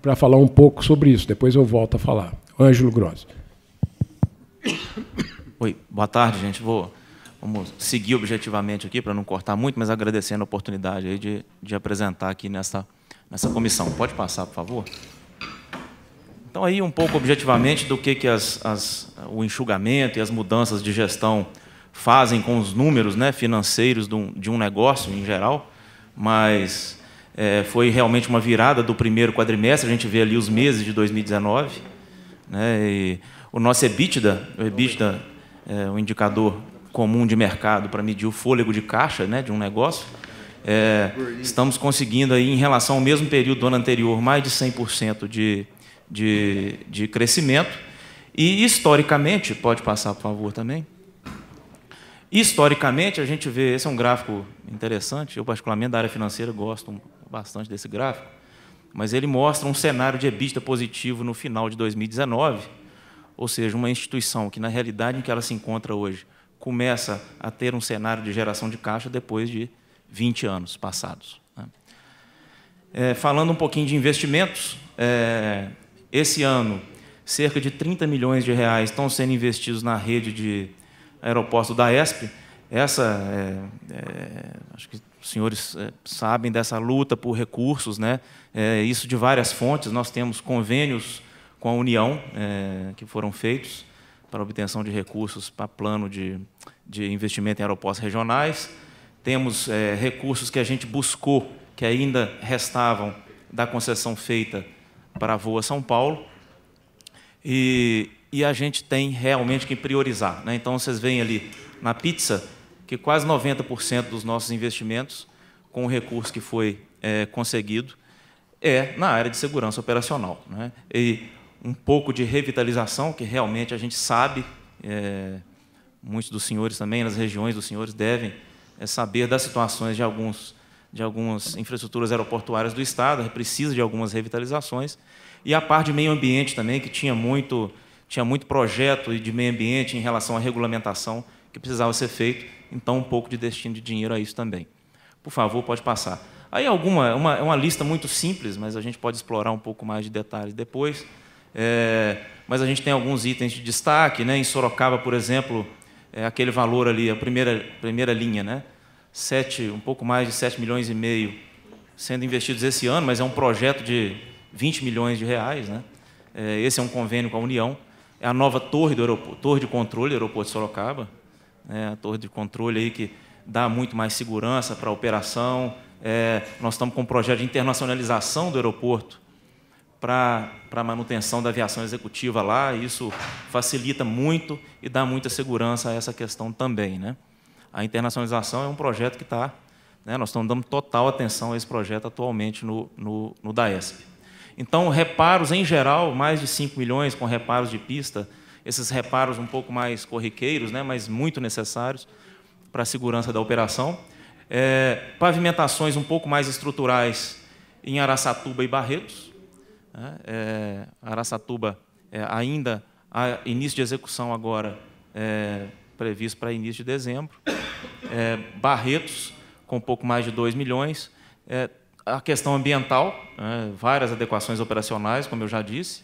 para falar um pouco sobre isso. Depois eu volto a falar. Ângelo Gross. Oi, boa tarde, gente. Vou vamos seguir objetivamente aqui para não cortar muito, mas agradecendo a oportunidade de, de apresentar aqui nessa, nessa comissão. Pode passar, por favor. Então, aí um pouco objetivamente do que, que as, as, o enxugamento e as mudanças de gestão fazem com os números né, financeiros de um, de um negócio em geral, mas é, foi realmente uma virada do primeiro quadrimestre, a gente vê ali os meses de 2019. Né? E o nosso EBITDA, o EBITDA é um indicador comum de mercado para medir o fôlego de caixa né, de um negócio. É, estamos conseguindo, aí, em relação ao mesmo período do ano anterior, mais de 100% de, de, de crescimento. E, historicamente, pode passar, por favor, também. Historicamente, a gente vê, esse é um gráfico interessante, eu particularmente da área financeira gosto bastante desse gráfico, mas ele mostra um cenário de EBITDA positivo no final de 2019, ou seja, uma instituição que, na realidade em que ela se encontra hoje, começa a ter um cenário de geração de caixa depois de 20 anos passados. Né? É, falando um pouquinho de investimentos, é, esse ano, cerca de 30 milhões de reais estão sendo investidos na rede de aeroporto da ESP. Essa, é, é acho que os senhores é, sabem dessa luta por recursos, né? É, isso de várias fontes. Nós temos convênios com a União é, que foram feitos para obtenção de recursos para plano de, de investimento em aeroportos regionais. Temos recursos que a gente buscou, que ainda restavam da concessão feita para a Voa São Paulo. E, e a gente tem realmente que priorizar. Né? Então, vocês veem ali na pizza que quase 90% dos nossos investimentos, com o recurso que foi é, conseguido, é na área de segurança operacional. Né? E um pouco de revitalização, que realmente a gente sabe, é, muitos dos senhores também, nas regiões dos senhores, devem é, saber das situações de, alguns, de algumas infraestruturas aeroportuárias do Estado, é precisa de algumas revitalizações. E a parte de meio ambiente também, que tinha muito, tinha muito projeto de meio ambiente em relação à regulamentação que precisava ser feito, então um pouco de destino de dinheiro a isso também. Por favor, pode passar. Aí alguma, uma, é uma lista muito simples, mas a gente pode explorar um pouco mais de detalhes depois. É, mas a gente tem alguns itens de destaque, né? Em Sorocaba, por exemplo, é aquele valor ali, a primeira, primeira linha, né? Sete, um pouco mais de 7 milhões e meio sendo investidos esse ano, mas é um projeto de 20 milhões de reais, né? É, esse é um convênio com a União. É a nova torre do aeroporto, torre de controle do aeroporto de Sorocaba, né, a torre de controle aí que dá muito mais segurança para a operação. É, nós estamos com um projeto de internacionalização do aeroporto para a manutenção da aviação executiva lá. Isso facilita muito e dá muita segurança a essa questão também. Né? A internacionalização é um projeto que está. Né, nós estamos dando total atenção a esse projeto atualmente no, no, no DAESP. Então, reparos em geral, mais de 5 milhões com reparos de pista esses reparos um pouco mais corriqueiros, né, mas muito necessários para a segurança da operação. É, pavimentações um pouco mais estruturais em Araçatuba e Barretos. Né, é, Araçatuba é, ainda há início de execução agora é, previsto para início de dezembro. É, Barretos com um pouco mais de 2 milhões. É, a questão ambiental, né, várias adequações operacionais, como eu já disse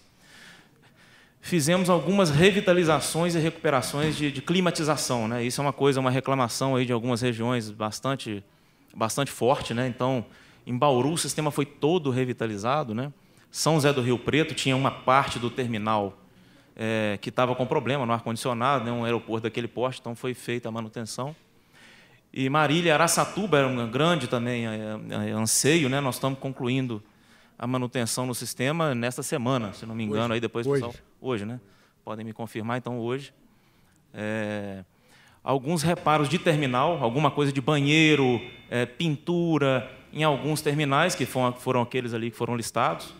fizemos algumas revitalizações e recuperações de, de climatização. Né? Isso é uma coisa, uma reclamação aí de algumas regiões bastante, bastante forte. Né? Então, em Bauru, o sistema foi todo revitalizado. Né? São Zé do Rio Preto tinha uma parte do terminal é, que estava com problema no ar-condicionado, né? um aeroporto daquele poste, então foi feita a manutenção. E Marília, Araçatuba era um grande também é, é, anseio, né? nós estamos concluindo a manutenção no sistema nesta semana, se não me engano, hoje, aí depois hoje. pessoal hoje, né? Podem me confirmar, então, hoje. É, alguns reparos de terminal, alguma coisa de banheiro, é, pintura, em alguns terminais, que foram, foram, aqueles ali que foram listados.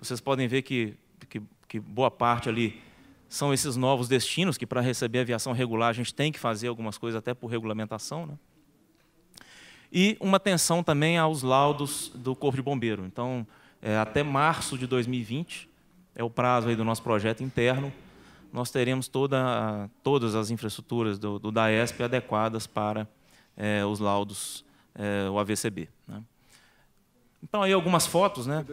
Vocês podem ver que, que, que boa parte ali são esses novos destinos, que para receber aviação regular a gente tem que fazer algumas coisas até por regulamentação. Né? E uma atenção também aos laudos do Corpo de Bombeiro. Então, é, até março de 2020, é o prazo aí do nosso projeto interno, nós teremos toda, todas as infraestruturas do, do DAESP adequadas para é, os laudos, é, o AVCB. Né? Então, aí algumas fotos. Né?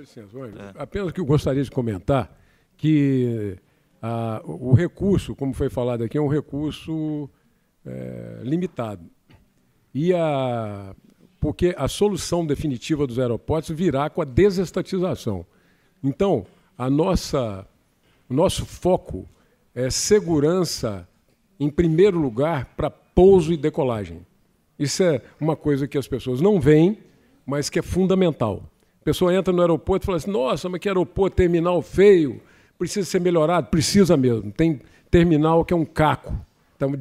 É. Apenas que eu gostaria de comentar que a, o recurso, como foi falado aqui, é um recurso eh, limitado. E a, porque a solução definitiva dos aeroportos virá com a desestatização. Então, a nossa, o nosso foco é segurança, em primeiro lugar, para pouso e decolagem. Isso é uma coisa que as pessoas não veem, mas que é fundamental. A pessoa entra no aeroporto e fala assim: nossa, mas que aeroporto, terminal feio, precisa ser melhorado. Precisa mesmo. Tem terminal que é um caco. Então,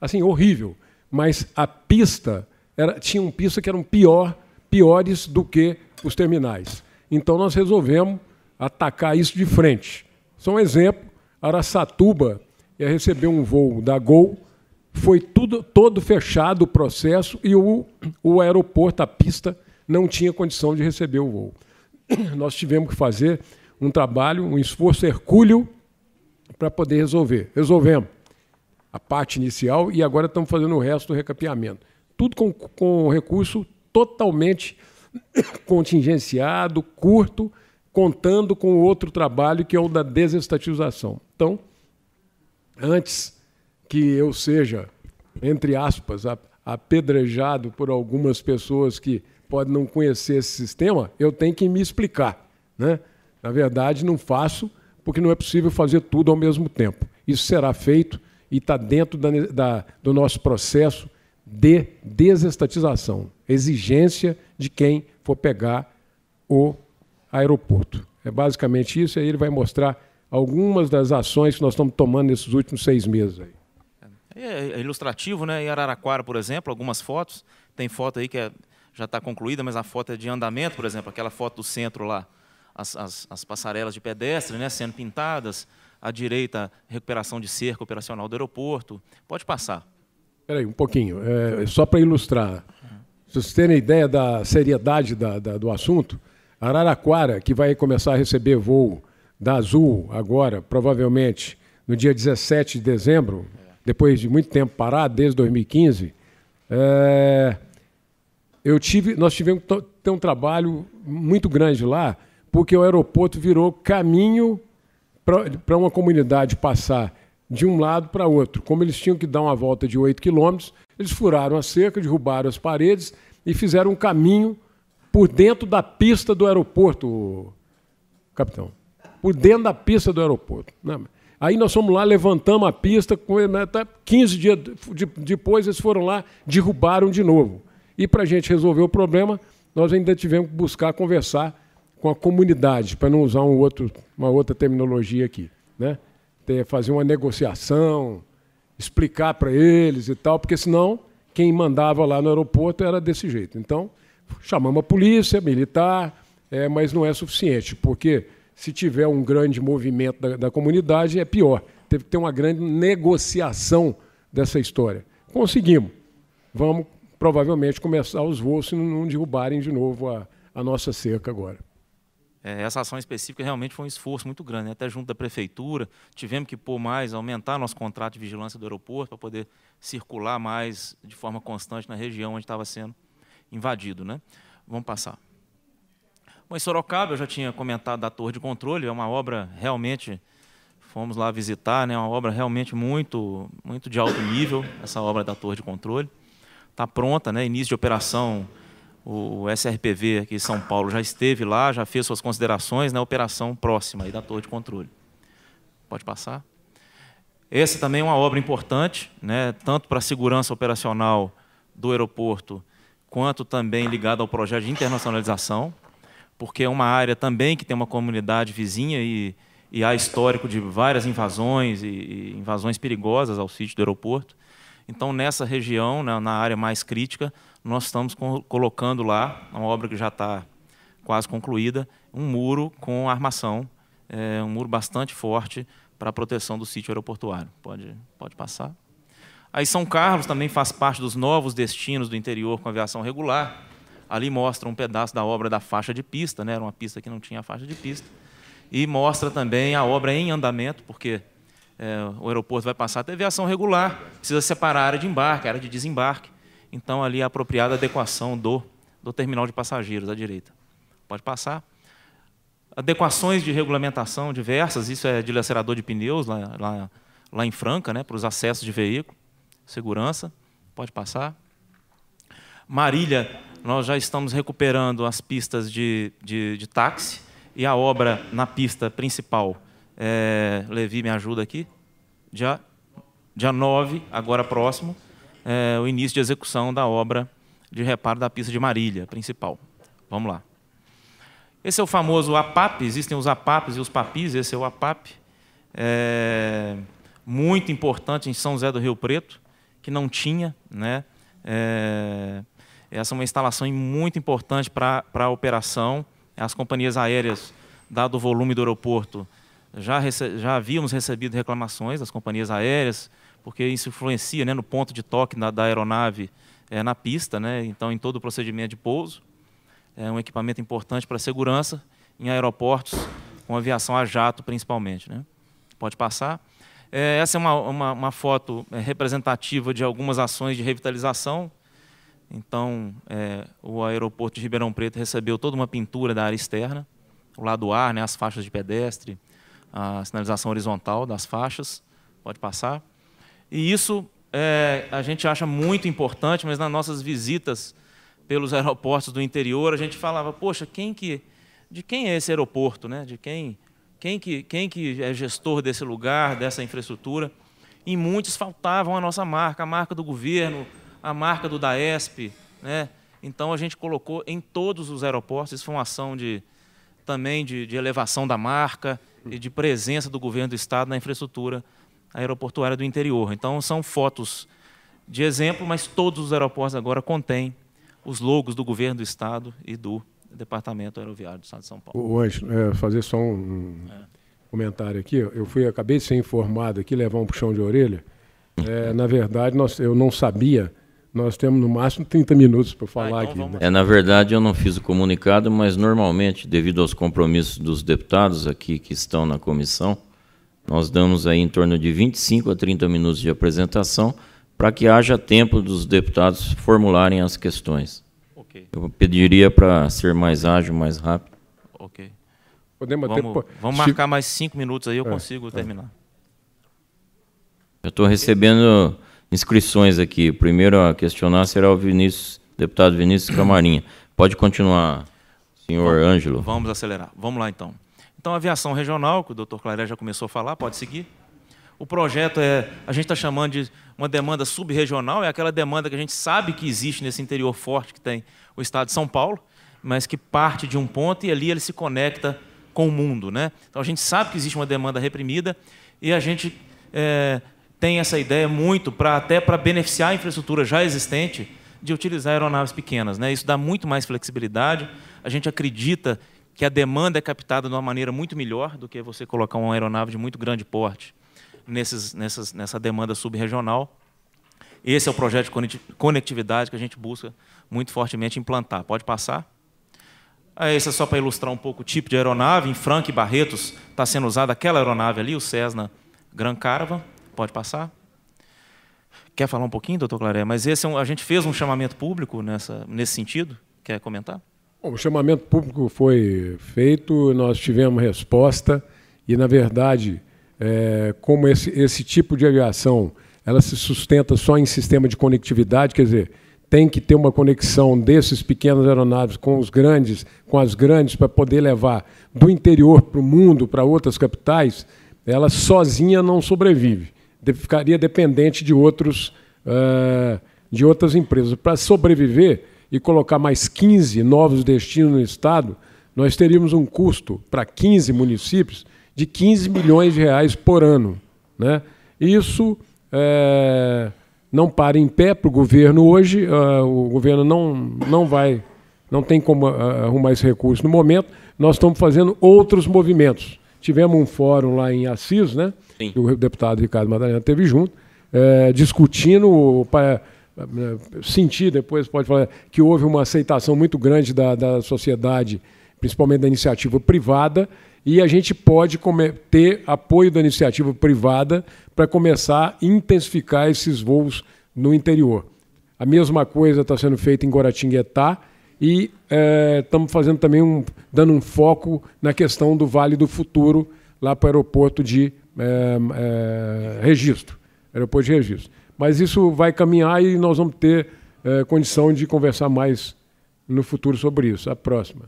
assim, horrível. Mas a pista, era, tinha um pista que eram pior, piores do que os terminais. Então, nós resolvemos atacar isso de frente. Só um exemplo, Araçatuba ia receber um voo da Gol, foi tudo, todo fechado o processo e o, o aeroporto, a pista, não tinha condição de receber o voo. Nós tivemos que fazer um trabalho, um esforço hercúleo para poder resolver. Resolvemos a parte inicial e agora estamos fazendo o resto do recapeamento. Tudo com, com recurso totalmente contingenciado, curto, contando com outro trabalho que é o da desestatização. Então, antes que eu seja, entre aspas, apedrejado por algumas pessoas que podem não conhecer esse sistema, eu tenho que me explicar. Né? Na verdade, não faço, porque não é possível fazer tudo ao mesmo tempo. Isso será feito e está dentro da, da, do nosso processo de desestatização exigência de quem for pegar o aeroporto. É basicamente isso, e aí ele vai mostrar algumas das ações que nós estamos tomando nesses últimos seis meses. Aí. É, é, é ilustrativo, né? Em Araraquara, por exemplo, algumas fotos. Tem foto aí que é, já está concluída, mas a foto é de andamento, por exemplo, aquela foto do centro lá, as, as, as passarelas de pedestre né, sendo pintadas, à direita, recuperação de cerca operacional do aeroporto. Pode passar. Espera aí, um pouquinho. É, só para ilustrar, se vocês terem ideia da seriedade da, da, do assunto, Araraquara, que vai começar a receber voo da Azul agora, provavelmente no dia 17 de dezembro, depois de muito tempo parado, desde 2015, é... eu tive, nós tivemos que ter um trabalho muito grande lá, porque o aeroporto virou caminho para uma comunidade passar de um lado para outro. Como eles tinham que dar uma volta de 8 quilômetros, eles furaram a cerca, derrubaram as paredes e fizeram um caminho por dentro da pista do aeroporto, capitão. Por dentro da pista do aeroporto. Né? Aí nós fomos lá, levantamos a pista, 15 né, tá, dias depois eles foram lá, derrubaram de novo. E para a gente resolver o problema, nós ainda tivemos que buscar conversar com a comunidade, para não usar um outro, uma outra terminologia aqui. Né? Fazer uma negociação, explicar para eles e tal, porque senão quem mandava lá no aeroporto era desse jeito. Então, chamamos a polícia, militar, é, mas não é suficiente, porque se tiver um grande movimento da, da comunidade, é pior. Teve que ter uma grande negociação dessa história. Conseguimos. Vamos provavelmente começar os voos se não derrubarem de novo a, a nossa cerca agora. É, essa ação específica realmente foi um esforço muito grande, né? até junto da prefeitura. Tivemos que pôr mais, aumentar nosso contrato de vigilância do aeroporto para poder circular mais de forma constante na região onde estava sendo invadido. Né? Vamos passar. Bom, em Sorocaba, eu já tinha comentado da Torre de Controle, é uma obra realmente, fomos lá visitar, né? É uma obra realmente muito, muito de alto nível, essa obra da Torre de Controle. Está pronta, né? início de operação, o SRPV aqui em São Paulo já esteve lá, já fez suas considerações na né? operação próxima aí da Torre de Controle. Pode passar. Essa também é uma obra importante, né? tanto para a segurança operacional do aeroporto quanto também ligado ao projeto de internacionalização, porque é uma área também que tem uma comunidade vizinha e, e há histórico de várias invasões e, e, invasões perigosas ao sítio do aeroporto. Então, nessa região, na, na área mais crítica, nós estamos co colocando lá, uma obra que já está quase concluída, um muro com armação, é, um muro bastante forte para a proteção do sítio aeroportuário. Pode, pode passar. Aí São Carlos também faz parte dos novos destinos do interior com aviação regular. Ali mostra um pedaço da obra da faixa de pista, né? era uma pista que não tinha faixa de pista. E mostra também a obra em andamento, porque é, o aeroporto vai passar até aviação regular, precisa separar a área de embarque, a área de desembarque. Então, ali é a apropriada adequação do, do terminal de passageiros à direita. Pode passar. Adequações de regulamentação diversas, isso é dilacerador de pneus lá, lá, lá em Franca, né, para os acessos de veículo segurança. Pode passar. Marília, nós já estamos recuperando as pistas de, de, de táxi e a obra na pista principal. É, Levi, me ajuda aqui. Dia, dia 9, agora próximo, é, o início de execução da obra de reparo da pista de Marília, principal. Vamos lá. Esse é o famoso APAP, existem os APAPs e os PAPIs, esse é o APAP, é, muito importante em São José do Rio Preto que não tinha. Né? É, essa é uma instalação muito importante para a operação. As companhias aéreas, dado o volume do aeroporto, já, rece já havíamos recebido reclamações das companhias aéreas, porque isso influencia né, no ponto de toque da aeronave é, na pista, né, então em todo o procedimento de pouso. É um equipamento importante para a segurança em aeroportos, com aviação a jato principalmente. Né? Pode passar. É, essa é uma, uma, uma, foto é, representativa de algumas ações de revitalização. Então, é, o aeroporto de Ribeirão Preto recebeu toda uma pintura da área externa, o lado ar, né, as faixas de pedestre, a sinalização horizontal das faixas. Pode passar. E isso é, a gente acha muito importante, mas nas nossas visitas pelos aeroportos do interior, a gente falava, poxa, quem que, de quem é esse aeroporto, né? De quem quem que, quem que é gestor desse lugar, dessa infraestrutura? Em muitos faltavam a nossa marca, a marca do governo, a marca do DAESP. Né? Então a gente colocou em todos os aeroportos, isso foi uma ação de, também de, de elevação da marca e de presença do governo do estado na infraestrutura aeroportuária do interior. Então são fotos de exemplo, mas todos os aeroportos agora contêm os logos do governo do estado e do Departamento Aeroviário do Estado de São Paulo. Ângelo, é, fazer só um é. comentário aqui. Eu fui, acabei de ser informado aqui, levar um puxão de orelha. É, é. na verdade, nós, eu não sabia. Nós temos no máximo 30 minutos para ah, falar ah, então aqui. Vamos... É, na verdade, eu não fiz o comunicado, mas normalmente, devido aos compromissos dos deputados aqui que estão na comissão, nós damos aí em torno de 25 a 30 minutos de apresentação para que haja tempo dos deputados formularem as questões. Eu pediria para ser mais ágil, mais rápido. Ok. Podemos vamos, vamos marcar mais cinco minutos aí, eu é, consigo é. terminar. Eu estou recebendo inscrições aqui. Primeiro a questionar será o Vinícius, deputado Vinícius Camarinha. Pode continuar, senhor Ângelo. Vamos acelerar. Vamos lá, então. Então, aviação regional, que o doutor Claré já começou a falar, pode seguir. O projeto é, a gente está chamando de uma demanda subregional, é aquela demanda que a gente sabe que existe nesse interior forte que tem o estado de São Paulo, mas que parte de um ponto e ali ele se conecta com o mundo. Né? Então a gente sabe que existe uma demanda reprimida e a gente é, tem essa ideia muito para até para beneficiar a infraestrutura já existente de utilizar aeronaves pequenas. Né? Isso dá muito mais flexibilidade. A gente acredita que a demanda é captada de uma maneira muito melhor do que você colocar uma aeronave de muito grande porte nesses, nessas, nessa demanda subregional. Esse é o projeto de conectividade que a gente busca muito fortemente implantar. Pode passar? Ah, esse é só para ilustrar um pouco o tipo de aeronave. Em Frank Barretos está sendo usada aquela aeronave ali, o Cessna Gran Caravan. Pode passar? Quer falar um pouquinho, doutor Claré? Mas esse é um, a gente fez um chamamento público nessa, nesse sentido? Quer comentar? Bom, o chamamento público foi feito, nós tivemos resposta e, na verdade, é, como esse, esse tipo de aviação ela se sustenta só em sistema de conectividade, quer dizer, tem que ter uma conexão desses pequenos aeronaves com os grandes, com as grandes, para poder levar do interior para o mundo, para outras capitais, ela sozinha não sobrevive. Ficaria dependente de, outros, eh, de outras empresas. Para sobreviver e colocar mais 15 novos destinos no Estado, nós teríamos um custo para 15 municípios de 15 milhões de reais por ano. Né? Isso é, não para em pé para o governo hoje, uh, o governo não, não vai, não tem como uh, arrumar esse recurso no momento. Nós estamos fazendo outros movimentos. Tivemos um fórum lá em Assis, né? Sim. Que o deputado Ricardo Madalena teve junto, é, discutindo para é, sentir depois pode falar que houve uma aceitação muito grande da, da sociedade, principalmente da iniciativa privada, e a gente pode ter apoio da iniciativa privada para começar a intensificar esses voos no interior. A mesma coisa está sendo feita em Guaratinguetá e estamos é, fazendo também um, dando um foco na questão do Vale do Futuro lá para o aeroporto de é, é, registro, aeroporto de registro. Mas isso vai caminhar e nós vamos ter é, condição de conversar mais no futuro sobre isso. A próxima.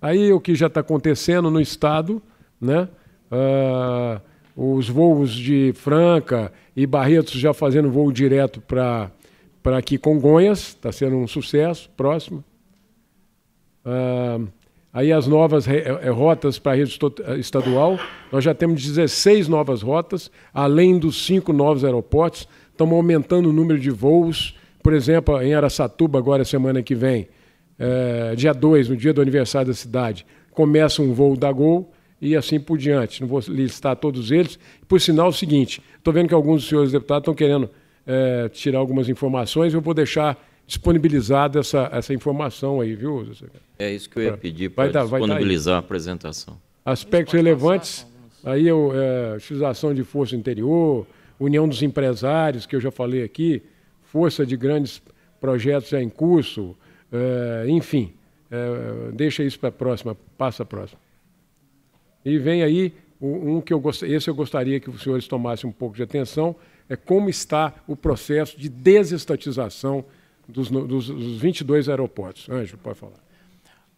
Aí o que já está acontecendo no estado, né? Uh, os voos de Franca e Barretos já fazendo voo direto para para aqui Congonhas, está sendo um sucesso, próximo. Uh, aí as novas eh, eh, rotas para a rede eh, estadual, nós já temos 16 novas rotas, além dos cinco novos aeroportos, estamos aumentando o número de voos, por exemplo, em Araçatuba, agora semana que vem, é, dia 2, no dia do aniversário da cidade, começa um voo da Gol e assim por diante. Não vou listar todos eles. Por sinal, é o seguinte: estou vendo que alguns dos senhores deputados estão querendo é, tirar algumas informações, eu vou deixar disponibilizada essa, essa informação aí, viu, É isso que eu ia pedir para disponibilizar a apresentação. Aspectos relevantes, aí eu, é, é, utilização de força interior, união dos empresários, que eu já falei aqui, força de grandes projetos já em curso, é, enfim, é, deixa isso para a próxima, passa a próxima. E vem aí um que eu esse eu gostaria que os senhores tomassem um pouco de atenção, é como está o processo de desestatização dos, dos, dos 22 aeroportos. Ângelo, pode falar.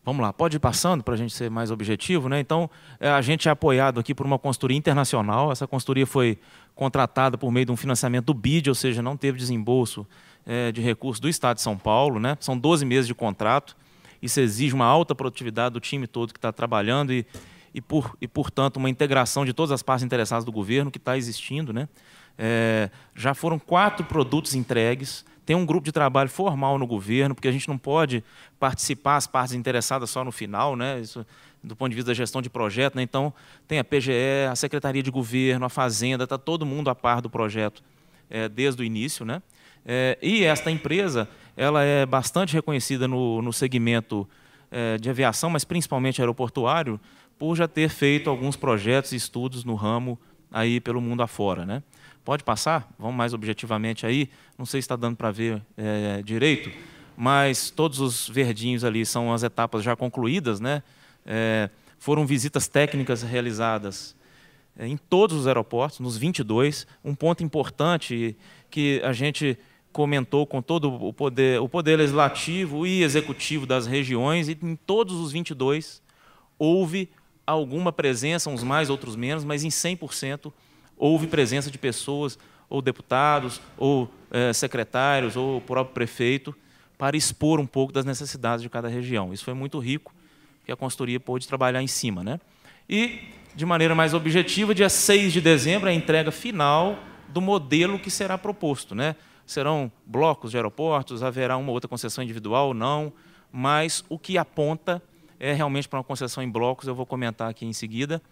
Vamos lá, pode ir passando para a gente ser mais objetivo, né? Então, é, a gente é apoiado aqui por uma consultoria internacional. Essa consultoria foi contratada por meio de um financiamento do BID, ou seja, não teve desembolso é, de recursos do Estado de São Paulo, né? São 12 meses de contrato. Isso exige uma alta produtividade do time todo que está trabalhando e, e, por, e, portanto, uma integração de todas as partes interessadas do governo que está existindo, né? É, já foram quatro produtos entregues. Tem um grupo de trabalho formal no governo, porque a gente não pode participar as partes interessadas só no final, né? Isso, do ponto de vista da gestão de projeto, né? Então, tem a PGE, a Secretaria de Governo, a Fazenda, está todo mundo a par do projeto é, desde o início, né? É, e esta empresa ela é bastante reconhecida no, no segmento é, de aviação, mas principalmente aeroportuário, por já ter feito alguns projetos e estudos no ramo aí pelo mundo afora. Né? Pode passar? Vamos mais objetivamente aí. Não sei se está dando para ver é, direito, mas todos os verdinhos ali são as etapas já concluídas. Né? É, foram visitas técnicas realizadas é, em todos os aeroportos, nos 22. Um ponto importante que a gente comentou com todo o poder, o poder legislativo e executivo das regiões, e em todos os 22 houve alguma presença, uns mais, outros menos, mas em 100% houve presença de pessoas, ou deputados, ou eh, secretários, ou o próprio prefeito, para expor um pouco das necessidades de cada região. Isso foi muito rico, que a consultoria pôde trabalhar em cima. Né? E, de maneira mais objetiva, dia 6 de dezembro, é a entrega final do modelo que será proposto. Né? serão blocos de aeroportos, haverá uma outra concessão individual ou não, mas o que aponta é realmente para uma concessão em blocos, eu vou comentar aqui em seguida.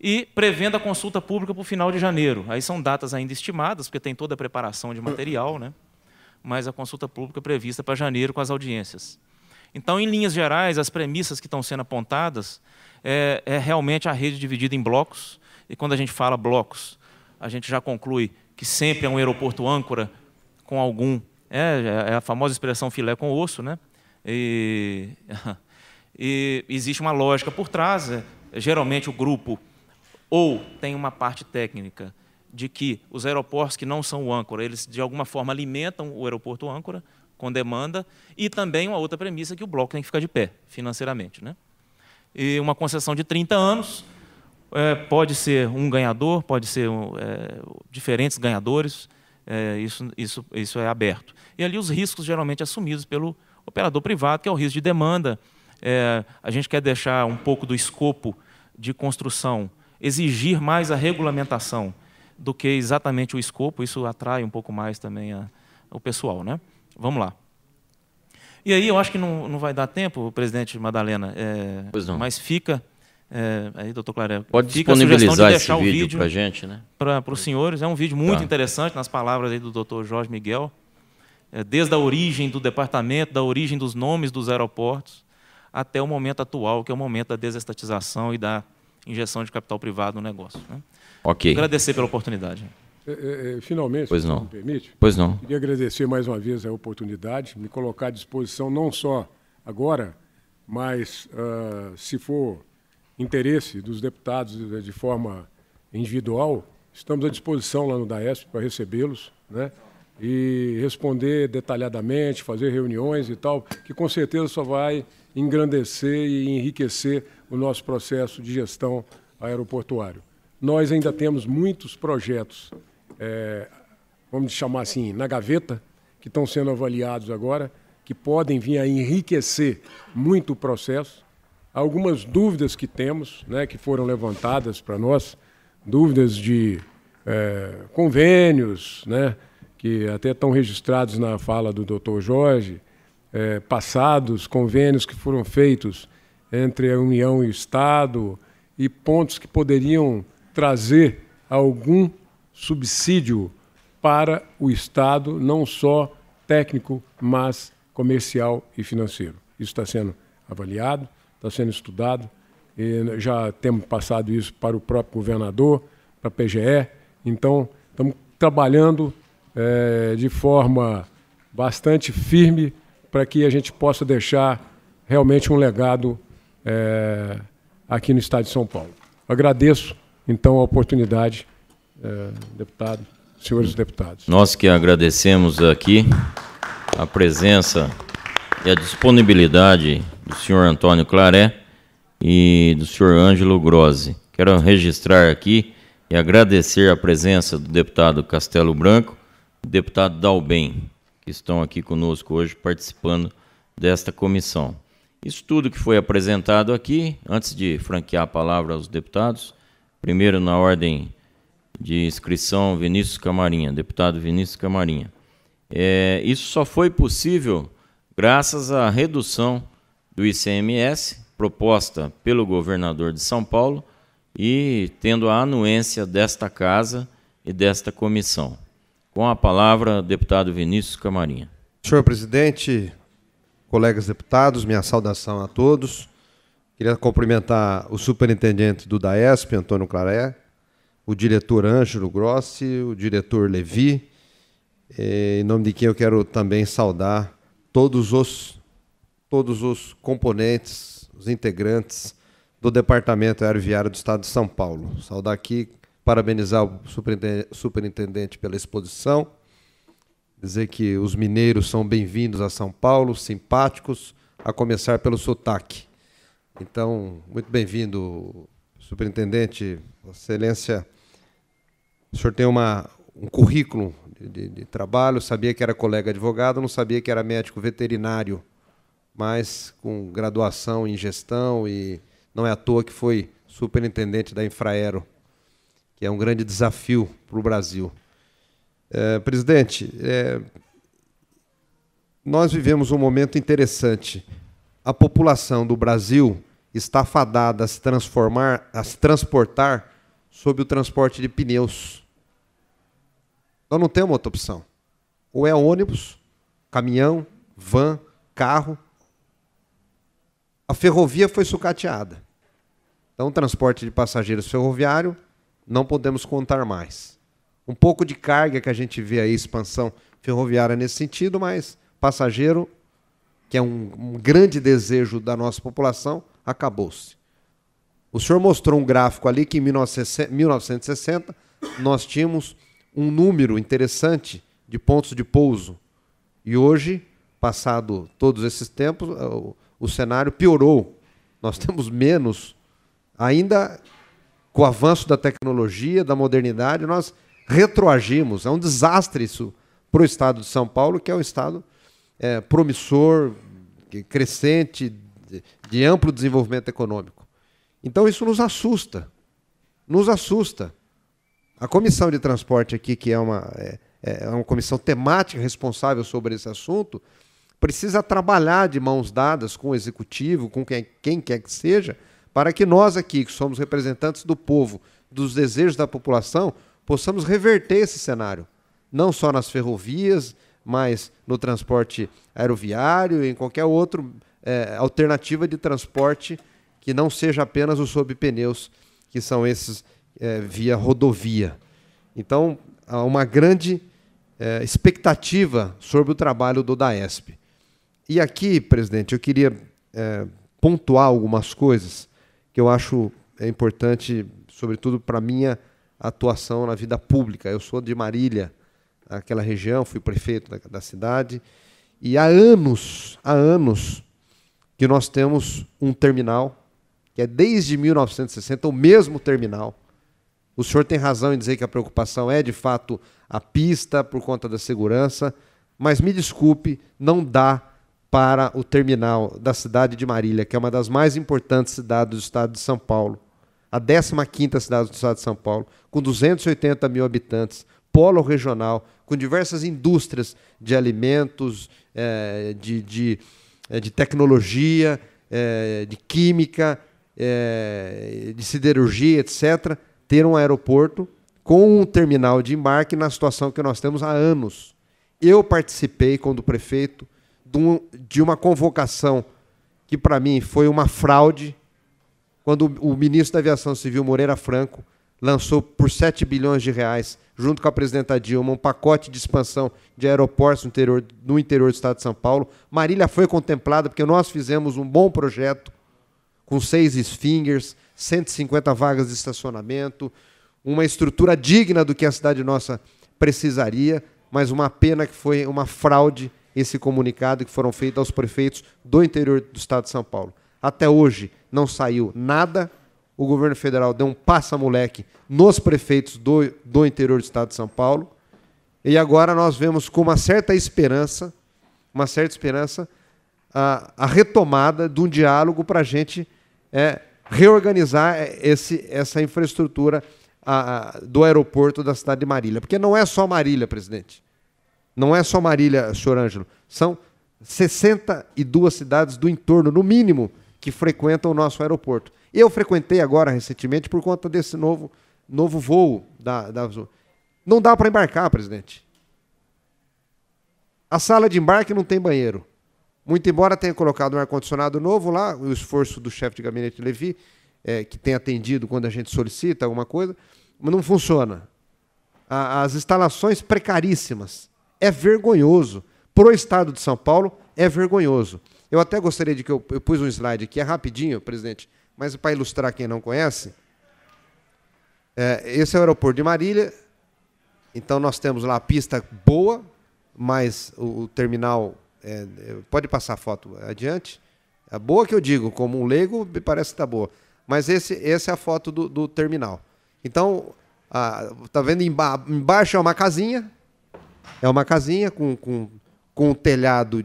E prevendo a consulta pública para o final de janeiro. Aí são datas ainda estimadas, porque tem toda a preparação de material, né? mas a consulta pública é prevista para janeiro com as audiências. Então, em linhas gerais, as premissas que estão sendo apontadas é, é realmente a rede dividida em blocos. E quando a gente fala blocos, a gente já conclui que sempre é um aeroporto âncora com algum. É, é a famosa expressão filé com osso, né? E, e existe uma lógica por trás. É, geralmente o grupo ou tem uma parte técnica de que os aeroportos que não são o âncora, eles de alguma forma alimentam o aeroporto âncora com demanda, e também uma outra premissa que o bloco tem que ficar de pé financeiramente. Né? E uma concessão de 30 anos é, pode ser um ganhador, pode ser um, é, diferentes ganhadores, é, isso, isso, isso é aberto. E ali os riscos geralmente assumidos pelo operador privado, que é o risco de demanda. É, a gente quer deixar um pouco do escopo de construção, exigir mais a regulamentação do que exatamente o escopo, isso atrai um pouco mais também a, o pessoal. Né? Vamos lá. E aí, eu acho que não, não vai dar tempo, presidente Madalena, é, mas fica é, aí, doutor Claré, pode disponibilizar de esse vídeo, vídeo para gente, né? Para os senhores. É um vídeo muito tá. interessante, nas palavras aí do doutor Jorge Miguel, é, desde a origem do departamento, da origem dos nomes dos aeroportos, até o momento atual, que é o momento da desestatização e da injeção de capital privado no negócio. Né? Ok. Agradecer pela oportunidade. É, é, é finalmente, pois não. me permite, pois não. queria agradecer mais uma vez a oportunidade, me colocar à disposição não só agora, mas uh, se for interesse dos deputados eh, de forma individual, estamos à disposição lá no DAESP para recebê-los, né? E responder detalhadamente, fazer reuniões e tal, que com certeza só vai engrandecer e enriquecer o nosso processo de gestão aeroportuário. Nós ainda temos muitos projetos, é, vamos chamar assim, na gaveta, que estão sendo avaliados agora, que podem vir a enriquecer muito o processo algumas dúvidas que temos, né, que foram levantadas para nós, dúvidas de é, convênios, né, que até estão registrados na fala do doutor Jorge, é, passados, convênios que foram feitos entre a União e o Estado e pontos que poderiam trazer algum subsídio para o Estado, não só técnico, mas comercial e financeiro. Isso está sendo avaliado está sendo estudado e já temos passado isso para o próprio governador, para a PGE. Então, estamos trabalhando é, de forma bastante firme para que a gente possa deixar realmente um legado é, aqui no Estado de São Paulo. Agradeço, então, a oportunidade, é, deputado, senhores deputados. Nós que agradecemos aqui a presença e a disponibilidade do senhor Antônio Claré e do senhor Ângelo Grosi. Quero registrar aqui e agradecer a presença do deputado Castelo Branco e do deputado Dalben, que estão aqui conosco hoje participando desta comissão. Isso tudo que foi apresentado aqui, antes de franquear a palavra aos deputados, primeiro na ordem de inscrição, Vinícius Camarinha, deputado Vinícius Camarinha. É, isso só foi possível graças à redução do ICMS, proposta pelo governador de São Paulo e tendo a anuência desta casa e desta comissão. Com a palavra, deputado Vinícius Camarinha. Senhor presidente, colegas deputados, minha saudação a todos. Queria cumprimentar o superintendente do DAESP, Antônio Claré, o diretor Ângelo Grossi, o diretor Levi, eh, em nome de quem eu quero também saudar todos os todos os componentes, os integrantes do Departamento Aeroviário do Estado de São Paulo. Saudar aqui, parabenizar o superintendente pela exposição, dizer que os mineiros são bem-vindos a São Paulo, simpáticos, a começar pelo sotaque. Então, muito bem-vindo, superintendente, excelência. O senhor tem uma, um currículo de, de, de trabalho, sabia que era colega advogado, não sabia que era médico veterinário mas com graduação em gestão e não é à toa que foi superintendente da Infraero, que é um grande desafio para o Brasil. É, presidente, é, nós vivemos um momento interessante. A população do Brasil está fadada a se transformar, a se transportar sob o transporte de pneus. Nós não temos outra opção. Ou é ônibus, caminhão, van, carro, a ferrovia foi sucateada. Então, transporte de passageiros ferroviário, não podemos contar mais. Um pouco de carga que a gente vê aí, expansão ferroviária nesse sentido, mas passageiro, que é um, um grande desejo da nossa população, acabou-se. O senhor mostrou um gráfico ali que em 1960 nós tínhamos um número interessante de pontos de pouso. E hoje, passado todos esses tempos, o cenário piorou. Nós temos menos, ainda com o avanço da tecnologia, da modernidade, nós retroagimos. É um desastre isso para o estado de São Paulo, que é um estado é, promissor, crescente, de, de amplo desenvolvimento econômico. Então isso nos assusta. Nos assusta. A comissão de transporte aqui, que é uma, é, é uma comissão temática responsável sobre esse assunto, precisa trabalhar de mãos dadas com o executivo, com quem, quem quer que seja, para que nós aqui, que somos representantes do povo, dos desejos da população, possamos reverter esse cenário. Não só nas ferrovias, mas no transporte aeroviário, em qualquer outra é, alternativa de transporte que não seja apenas o sob pneus, que são esses é, via rodovia. Então, há uma grande é, expectativa sobre o trabalho do DAESP. E aqui, presidente, eu queria é, pontuar algumas coisas que eu acho é importante, sobretudo para minha atuação na vida pública. Eu sou de Marília, aquela região, fui prefeito da, da cidade, e há anos, há anos que nós temos um terminal que é desde 1960 o mesmo terminal. O senhor tem razão em dizer que a preocupação é de fato a pista por conta da segurança, mas me desculpe, não dá para o terminal da cidade de Marília, que é uma das mais importantes cidades do estado de São Paulo, a 15ª cidade do estado de São Paulo, com 280 mil habitantes, polo regional, com diversas indústrias de alimentos, eh, de, de, eh, de, tecnologia, eh, de química, de siderurgia, etc., ter um aeroporto com um terminal de embarque na situação que nós temos há anos. Eu participei, quando prefeito, de uma convocação que, para mim, foi uma fraude, quando o ministro da Aviação Civil, Moreira Franco, lançou por 7 bilhões de reais, junto com a presidenta Dilma, um pacote de expansão de aeroportos no interior, no interior do estado de São Paulo. Marília foi contemplada, porque nós fizemos um bom projeto com seis esfingers, 150 vagas de estacionamento, uma estrutura digna do que a cidade nossa precisaria, mas uma pena que foi uma fraude esse comunicado que foram feitos aos prefeitos do interior do estado de São Paulo. Até hoje não saiu nada. O governo federal deu um passa-moleque nos prefeitos do, do interior do estado de São Paulo. E agora nós vemos com uma certa esperança, uma certa esperança, a, a retomada de um diálogo para a gente é, reorganizar é, esse, essa infraestrutura a, a, do aeroporto da cidade de Marília. Porque não é só Marília, presidente. Não é só Marília, senhor Ângelo. São 62 cidades do entorno, no mínimo, que frequentam o nosso aeroporto. Eu frequentei agora recentemente por conta desse novo, novo voo da, da Azul. Não dá para embarcar, presidente. A sala de embarque não tem banheiro. Muito embora tenha colocado um ar-condicionado novo lá, o esforço do chefe de gabinete Levi, é, que tem atendido quando a gente solicita alguma coisa, mas não funciona. A, as instalações precaríssimas é vergonhoso. Para o Estado de São Paulo, é vergonhoso. Eu até gostaria de que eu, eu pus um slide aqui, é rapidinho, presidente, mas para ilustrar quem não conhece, é, esse é o aeroporto de Marília, então nós temos lá a pista boa, mas o, o terminal. É, é pode passar a foto adiante. A boa que eu digo, como um leigo, me parece que está boa. Mas esse, essa é a foto do, do terminal. Então, está tá vendo emba, embaixo é uma casinha, é uma casinha com, com, com um telhado,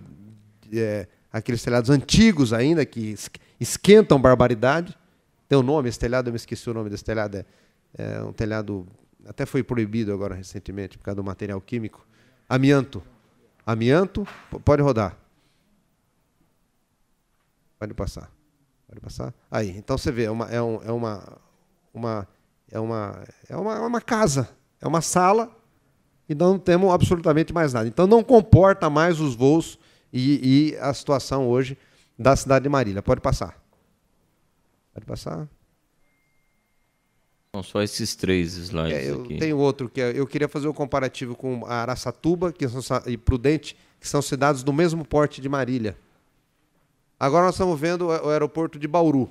é, aqueles telhados antigos ainda, que esquentam barbaridade. Tem o um nome, esse telhado, eu me esqueci o nome desse telhado. É, é um telhado, até foi proibido agora recentemente, por causa do material químico. Amianto. Amianto, pode rodar. Pode passar. Pode passar. Aí, então você vê, é uma, é, um, é uma, uma, é uma, é uma, é uma casa, é uma sala e não temos absolutamente mais nada. Então não comporta mais os voos e, e a situação hoje da cidade de Marília. Pode passar. Pode passar. São só esses três slides é, eu aqui. Tem outro que é, eu queria fazer o um comparativo com Araçatuba que são, e Prudente, que são cidades do mesmo porte de Marília. Agora nós estamos vendo o aeroporto de Bauru.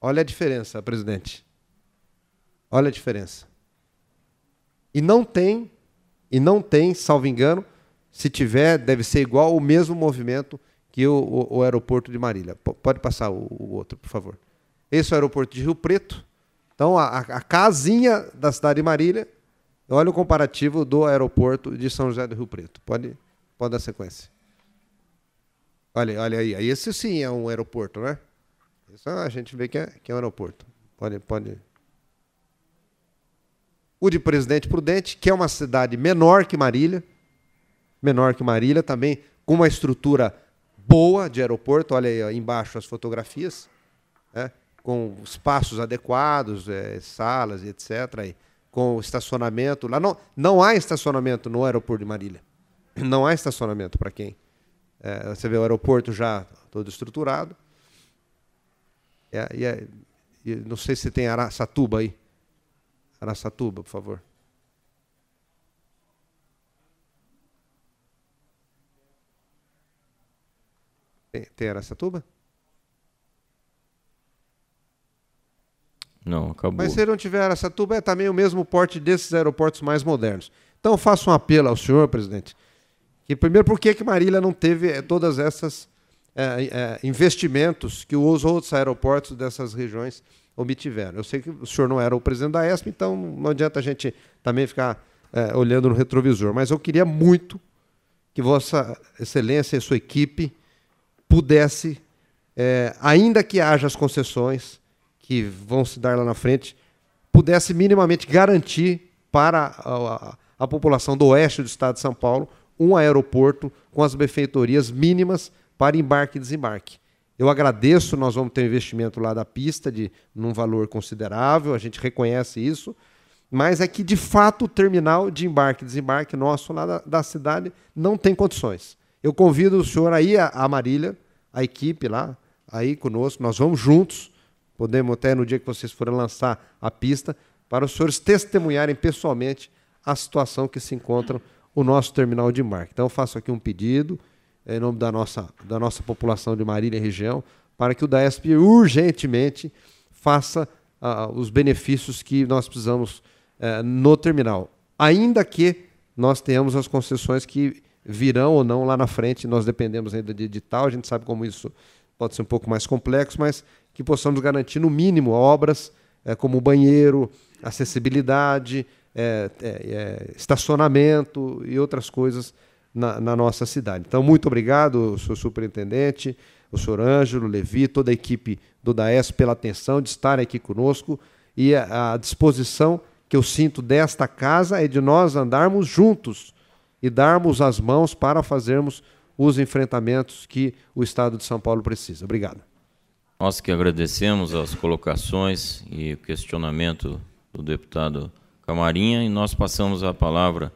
Olha a diferença, presidente. Olha a diferença. E não tem, e não tem, salvo engano, se tiver, deve ser igual o mesmo movimento que o, o, o aeroporto de Marília. P pode passar o, o, outro, por favor. Esse é o aeroporto de Rio Preto. Então, a, a casinha da cidade de Marília, olha o comparativo do aeroporto de São José do Rio Preto. Pode, pode dar sequência. Olha, olha aí, esse sim é um aeroporto, né? Isso a gente vê que é, que é um aeroporto. Pode, pode o de Presidente Prudente, que é uma cidade menor que Marília, menor que Marília, também com uma estrutura boa de aeroporto. Olha aí embaixo as fotografias, né? com espaços adequados, é, salas, etc. Aí, com estacionamento. Lá não, não há estacionamento no aeroporto de Marília. Não há estacionamento para quem. É, você vê o aeroporto já todo estruturado. É, e é, não sei se tem Araçatuba aí. Araçatuba, por favor. Tem Araçatuba? Não, acabou. Mas se não tiver Araçatuba, é também tá o mesmo porte desses aeroportos mais modernos. Então, faço um apelo ao senhor, presidente. primeiro, por que, que Marília não teve eh, todas essas é, é, investimentos que os outros aeroportos dessas regiões obtiveram. Eu sei que o senhor não era o presidente da ESP, então não adianta a gente também ficar é, olhando no retrovisor, mas eu queria muito que Vossa Excelência e sua equipe pudesse, é, ainda que haja as concessões que vão se dar lá na frente, pudesse minimamente garantir para a, a, a população do oeste do estado de São Paulo um aeroporto com as benfeitorias mínimas para embarque e desembarque. Eu agradeço, nós vamos ter um investimento lá da pista de num valor considerável, a gente reconhece isso, mas é que de fato o terminal de embarque e desembarque nosso lá da, da, cidade não tem condições. Eu convido o senhor aí, a, a Marília, a equipe lá, aí conosco, nós vamos juntos, podemos até no dia que vocês forem lançar a pista, para os senhores testemunharem pessoalmente a situação que se encontra o nosso terminal de embarque. Então eu faço aqui um pedido, em nome da nossa, da nossa população de Marília e região, para que o DAESP urgentemente faça uh, os benefícios que nós precisamos uh, no terminal. Ainda que nós tenhamos as concessões que virão ou não lá na frente, nós dependemos ainda de edital, a gente sabe como isso pode ser um pouco mais complexo, mas que possamos garantir, no mínimo, obras uh, como banheiro, acessibilidade, eh, estacionamento e outras coisas na, na nossa cidade. Então, muito obrigado, senhor superintendente, o senhor Ângelo, Levi, toda a equipe do DAES pela atenção de estar aqui conosco e a, a disposição que eu sinto desta casa é de nós andarmos juntos e darmos as mãos para fazermos os enfrentamentos que o Estado de São Paulo precisa. Obrigado. Nós que agradecemos as colocações e o questionamento do deputado Camarinha e nós passamos a palavra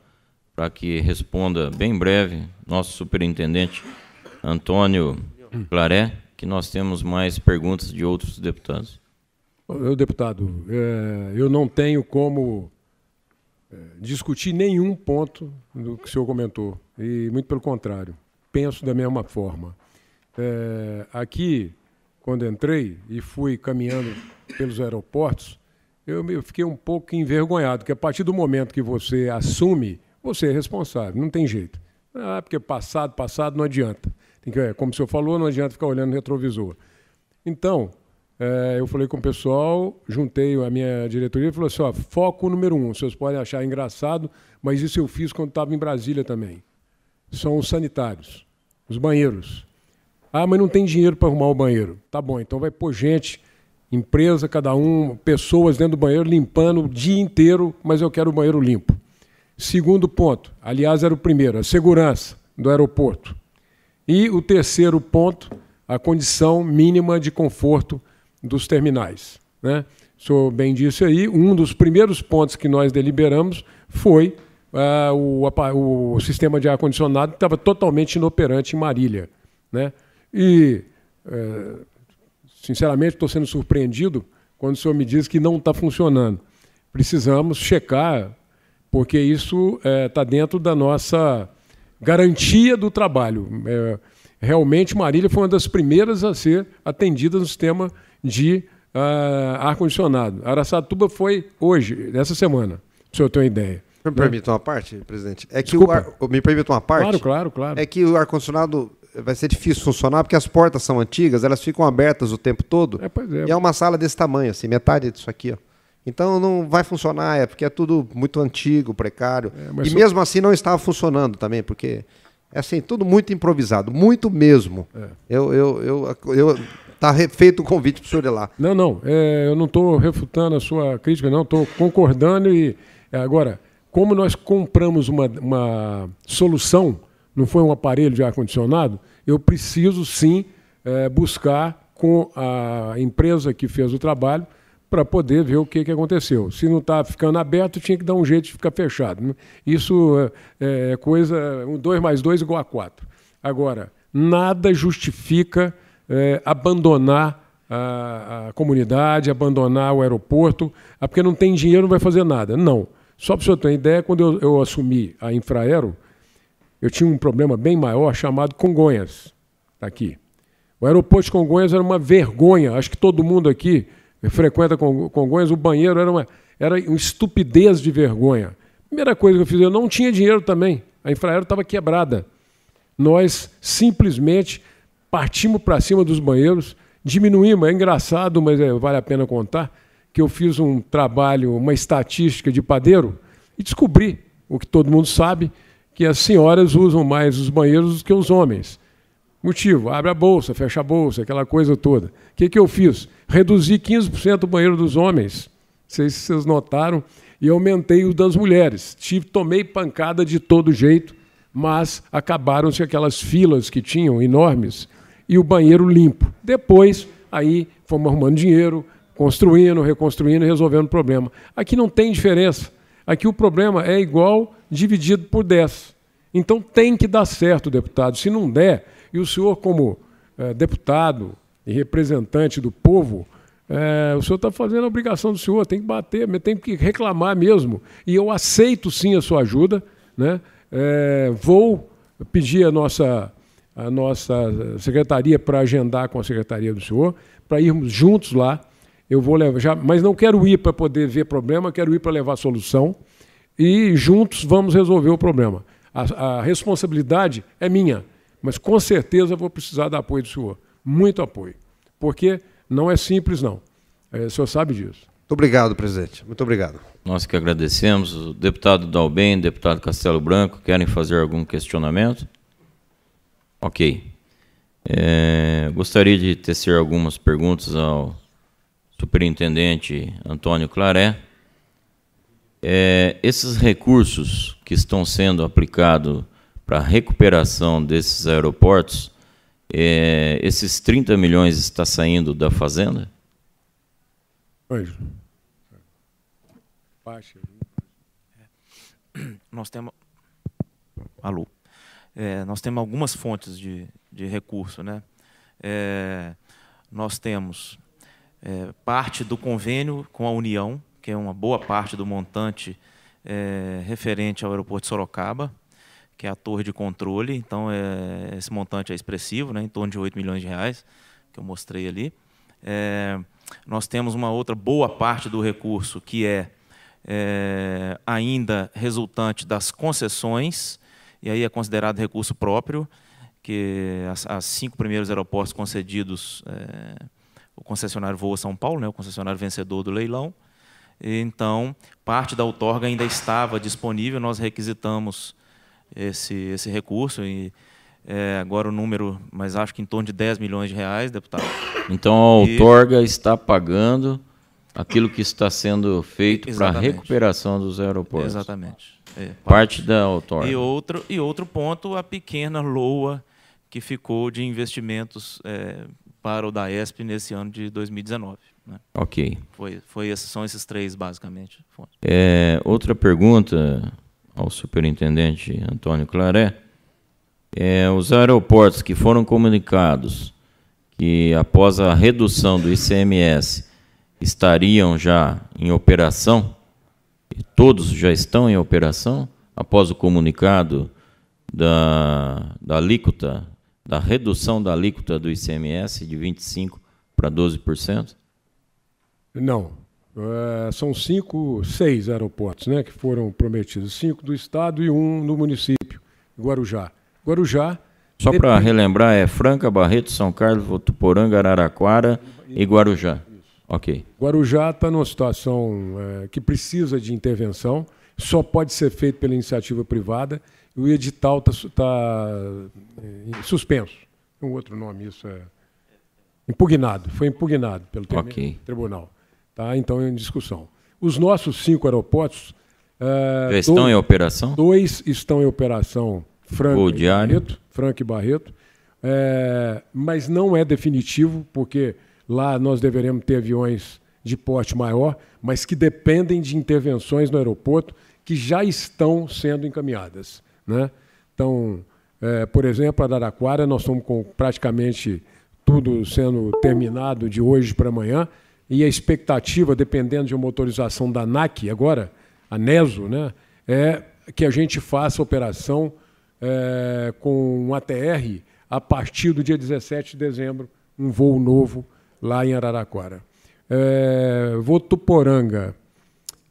para que responda bem breve nosso superintendente Antônio Claré, que nós temos mais perguntas de outros deputados. Eu, deputado, é, eu não tenho como é, discutir nenhum ponto do que o senhor comentou, e muito pelo contrário, penso da mesma forma. É, aqui, quando entrei e fui caminhando pelos aeroportos, eu, eu fiquei um pouco envergonhado, que a partir do momento que você assume você é responsável, não tem jeito. Ah, porque passado, passado não adianta. Tem que, é, como o senhor falou, não adianta ficar olhando retrovisor. Então, é, eu falei com o pessoal, juntei a minha diretoria e falou assim: ó, foco número um. Vocês podem achar engraçado, mas isso eu fiz quando estava em Brasília também. São os sanitários, os banheiros. Ah, mas não tem dinheiro para arrumar o banheiro. Tá bom, então vai pôr gente, empresa, cada um, pessoas dentro do banheiro limpando o dia inteiro, mas eu quero o banheiro limpo. Segundo ponto, aliás, era o primeiro, a segurança do aeroporto. E o terceiro ponto, a condição mínima de conforto dos terminais. Né? O senhor bem disse aí, um dos primeiros pontos que nós deliberamos foi ah, o, o, sistema de ar-condicionado que estava totalmente inoperante em Marília. Né? E, eh, sinceramente, estou sendo surpreendido quando o senhor me diz que não está funcionando. Precisamos checar porque isso está é, tá dentro da nossa garantia do trabalho. É, realmente, Marília foi uma das primeiras a ser atendida no sistema de uh, ar-condicionado. Araçatuba foi hoje, nessa semana, Senhor, ter uma ideia. Me né? permita uma parte, presidente. É que o ar, me permita uma parte. Claro, claro, claro. É que o ar condicionado vai ser difícil funcionar porque as portas são antigas, elas ficam abertas o tempo todo. É, é. E é uma sala desse tamanho, assim, metade disso aqui, ó. Então não vai funcionar, é porque é tudo muito antigo, precário. É, e só... mesmo assim não estava funcionando também, porque é assim, tudo muito improvisado, muito mesmo. É. Eu, eu, eu, eu, tá feito o convite para o senhor ir lá. Não, não, é, eu não estou refutando a sua crítica, não, estou concordando e é, agora, como nós compramos uma, uma solução, não foi um aparelho de ar-condicionado, eu preciso sim é, buscar com a empresa que fez o trabalho para poder ver o que, que aconteceu. Se não está ficando aberto, tinha que dar um jeito de ficar fechado. Né? Isso é, é, é coisa. 2 dois mais 2 igual a 4. Agora, nada justifica é, abandonar a, a, comunidade, abandonar o aeroporto, ah, porque não tem dinheiro, não vai fazer nada. Não. Só para o senhor ter uma ideia, quando eu, eu assumi a Infraero, eu tinha um problema bem maior chamado Congonhas, aqui. O aeroporto de Congonhas era uma vergonha, acho que todo mundo aqui frequenta Congonhas, o banheiro era uma, era uma estupidez de vergonha. Primeira coisa que eu fiz, eu não tinha dinheiro também. A infraero estava quebrada. Nós simplesmente partimos para cima dos banheiros, diminuímos. É engraçado, mas é, vale a pena contar, que eu fiz um trabalho, uma estatística de padeiro e descobri o que todo mundo sabe, que as senhoras usam mais os banheiros do que os homens. Motivo, abre a bolsa, fecha a bolsa, aquela coisa toda. O que, que eu fiz? Reduzi 15% o banheiro dos homens. Não sei se vocês notaram. E aumentei o das mulheres. Tive, tomei pancada de todo jeito, mas acabaram-se aquelas filas que tinham, enormes, e o banheiro limpo. Depois, aí, fomos arrumando dinheiro, construindo, reconstruindo e resolvendo o problema. Aqui não tem diferença. Aqui o problema é igual dividido por 10. Então tem que dar certo, deputado. Se não der e o senhor, como é, deputado e representante do povo, é, o senhor está fazendo a obrigação do senhor, tem que bater, tem que reclamar mesmo. E eu aceito sim a sua ajuda. Né? É, vou pedir a nossa, a nossa secretaria para agendar com a secretaria do senhor, para irmos juntos lá. Eu vou levar, já, mas não quero ir para poder ver problema, quero ir para levar solução. E juntos vamos resolver o problema. a, a responsabilidade é minha mas com certeza vou precisar do apoio do senhor. Muito apoio. Porque não é simples, não. É, o senhor sabe disso. Muito obrigado, presidente. Muito obrigado. Nós que agradecemos. O deputado Dalben, deputado Castelo Branco, querem fazer algum questionamento? Ok. É, gostaria de tecer algumas perguntas ao superintendente Antônio Claré. É, esses recursos que estão sendo aplicados para a recuperação desses aeroportos, é, esses 30 milhões está saindo da fazenda? Pois. Baixa. É. Nós temos. Alô. É, nós temos algumas fontes de, de recurso. Né? É, nós temos é, parte do convênio com a União, que é uma boa parte do montante é, referente ao aeroporto de Sorocaba que é a torre de controle. Então, é, esse montante é expressivo, né, em torno de 8 milhões de reais, que eu mostrei ali. É, nós temos uma outra boa parte do recurso que é, é ainda resultante das concessões, e aí é considerado recurso próprio, que as, as cinco primeiros aeroportos concedidos, é, o concessionário Voa São Paulo, né, o concessionário vencedor do leilão, então parte da outorga ainda estava disponível, nós requisitamos esse, esse recurso e é, agora o número, mas acho que em torno de 10 milhões de reais, deputado. Então a outorga e... está pagando aquilo que está sendo feito para a recuperação dos aeroportos. Exatamente. É, parte da outorga. E outro, e outro ponto, a pequena LOA que ficou de investimentos é, para o DAESP nesse ano de 2019. Né? Ok. Foi, foi, são esses três, basicamente. É, outra pergunta, ao superintendente Antônio Claré, é, os aeroportos que foram comunicados que após a redução do ICMS estariam já em operação, todos já estão em operação, após o comunicado da, da alíquota, da redução da alíquota do ICMS de 25% para 12%? Não. Uh, são cinco, seis aeroportos né, que foram prometidos, cinco do estado e um no município, Guarujá. Guarujá. Só para relembrar, é Franca, Barreto, São Carlos, Votuporanga, Araraquara e, e Guarujá. Isso. Ok. Guarujá está numa situação é, que precisa de intervenção, só pode ser feito pela iniciativa privada e o edital está tá, é, suspenso. Um outro nome, isso é. Impugnado, foi impugnado pelo okay. tribunal tá? então é em discussão. Os nossos cinco aeroportos. Eh, já estão dois, em operação? Dois estão em operação, Franco e Barreto. Franco e Barreto é, mas não é definitivo, porque lá nós deveremos ter aviões de porte maior, mas que dependem de intervenções no aeroporto que já estão sendo encaminhadas. Né? Então, é, por exemplo, a Daraquara, nós estamos com praticamente tudo sendo terminado de hoje para amanhã e a expectativa, dependendo de uma autorização da NAC, agora, a NESO, né, é que a gente faça operação é, com um ATR a partir do dia 17 de dezembro, um voo novo lá em Araraquara. É, Votuporanga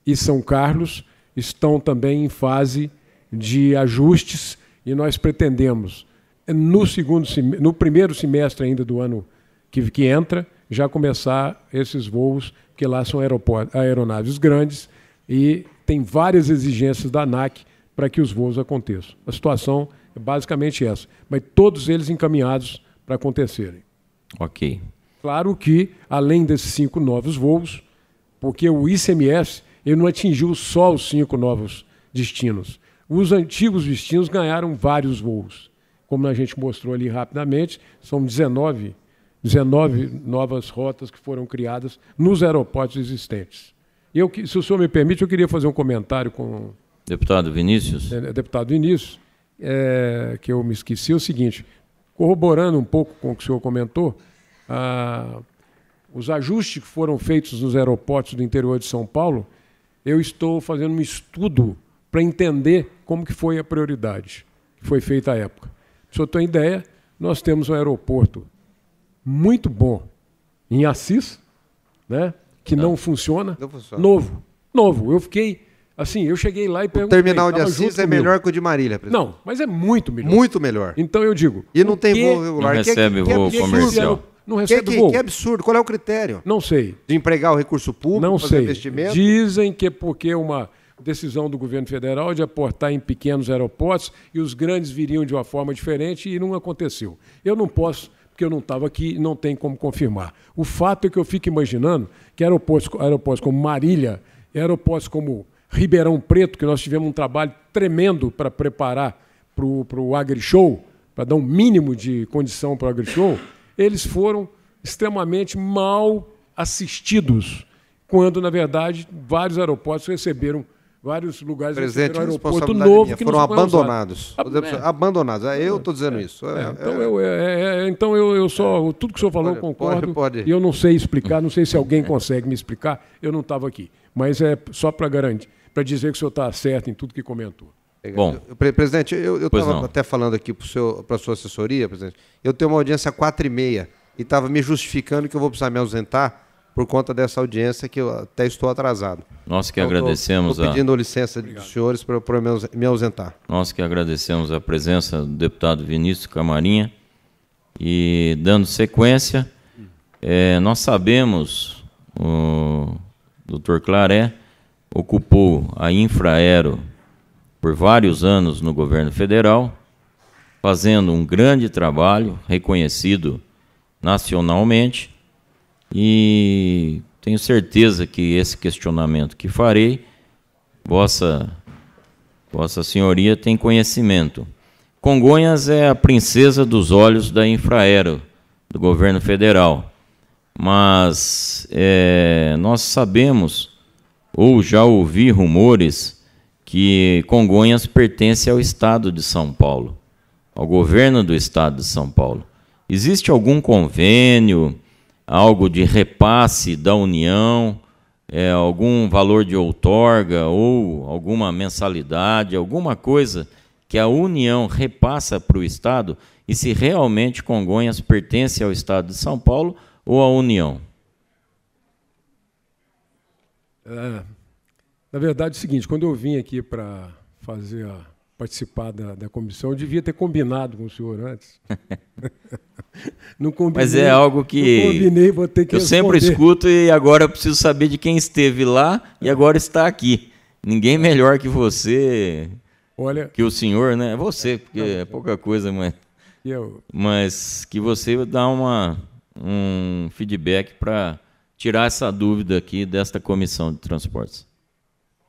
e São Carlos estão também em fase de ajustes e nós pretendemos, no, segundo, no primeiro semestre ainda do ano que, que entra, já começar esses voos, que lá são aeronaves grandes e tem várias exigências da ANAC para que os voos aconteçam. A situação é basicamente essa, mas todos eles encaminhados para acontecerem. Ok. Claro que, além desses cinco novos voos, porque o ICMS ele não atingiu só os cinco novos destinos. Os antigos destinos ganharam vários voos. Como a gente mostrou ali rapidamente, são 19 19 novas rotas que foram criadas nos aeroportos existentes. Eu, se o senhor me permite, eu queria fazer um comentário com. Deputado Vinícius? É, né, deputado Vinícius, é, que eu me esqueci, é o seguinte: corroborando um pouco com o que o senhor comentou, os ajustes que foram feitos nos aeroportos do interior de São Paulo, eu estou fazendo um estudo para entender como que foi a prioridade que foi feita à época. Se O senhor tem ideia, nós temos um aeroporto muito bom em Assis, né? Que não, tá. não funciona. Não funciona. Novo. Novo. Eu fiquei. Assim, eu cheguei lá e perguntei. O terminal de Assis é melhor que o de Marília, presidente. Não, mas é muito melhor. Muito melhor. Então eu digo. E não tem voo regular. Não que, recebe que, voo que, comercial. Não recebe que, voo. Que absurdo. Qual é o critério? Não sei. De empregar o recurso público, não fazer sei. investimento? Dizem que é porque uma decisão do governo federal de aportar em pequenos aeroportos e os grandes viriam de uma forma diferente e não aconteceu. Eu não posso porque eu não estava aqui não tem como confirmar. O fato é que eu fico imaginando que aeroportos, aeroportos como Marília, aeroportos como Ribeirão Preto, que nós tivemos um trabalho tremendo para preparar para o AgriShow, para dar um mínimo de condição para o AgriShow, eles foram extremamente mal assistidos, quando, na verdade, vários aeroportos receberam vários lugares Presente, aeroporto novo que foram ah, é. abandonados. É. Abandonados. Eu estou dizendo é. isso. É. é então é. eu, então eu, eu só tudo que o senhor falou pode, eu concordo. Pode, pode. E eu não sei explicar, não sei se alguém consegue me explicar. Eu não estava aqui, mas é só para garantir, para dizer que o senhor está certo em tudo que comentou. Bom, presidente, eu estava até falando aqui para a sua assessoria, presidente. Eu tenho uma audiência quatro e meia e estava me justificando que eu vou precisar me ausentar por conta dessa audiência que eu até estou atrasado. Nós que então, agradecemos. Estou pedindo a... licença Obrigado. dos senhores para, me ausentar. Nós que agradecemos a presença do deputado Vinícius Camarinha e dando sequência, é, nós sabemos, o doutor Claré ocupou a Infraero por vários anos no governo federal, fazendo um grande trabalho, reconhecido nacionalmente, e tenho certeza que esse questionamento que farei, vossa, vossa senhoria tem conhecimento. Congonhas é a princesa dos olhos da Infraero, do governo federal. Mas é, nós sabemos, ou já ouvi rumores, que Congonhas pertence ao Estado de São Paulo, ao governo do Estado de São Paulo. Existe algum convênio? algo de repasse da União, é, algum valor de outorga ou alguma mensalidade, alguma coisa que a União repassa para o Estado e se realmente Congonhas pertence ao Estado de São Paulo ou à União? É, na verdade, é o seguinte: quando eu vim aqui para fazer a participar da, da comissão. Eu devia ter combinado com o senhor antes. não combinei, Mas é algo que, combinei, vou ter que eu responder. sempre escuto e agora eu preciso saber de quem esteve lá e agora está aqui. Ninguém melhor que você, Olha, que o senhor, né? É você, é, porque é não, é pouca coisa, mas, eu... mas que você dá uma, um feedback para tirar essa dúvida aqui desta comissão de transportes.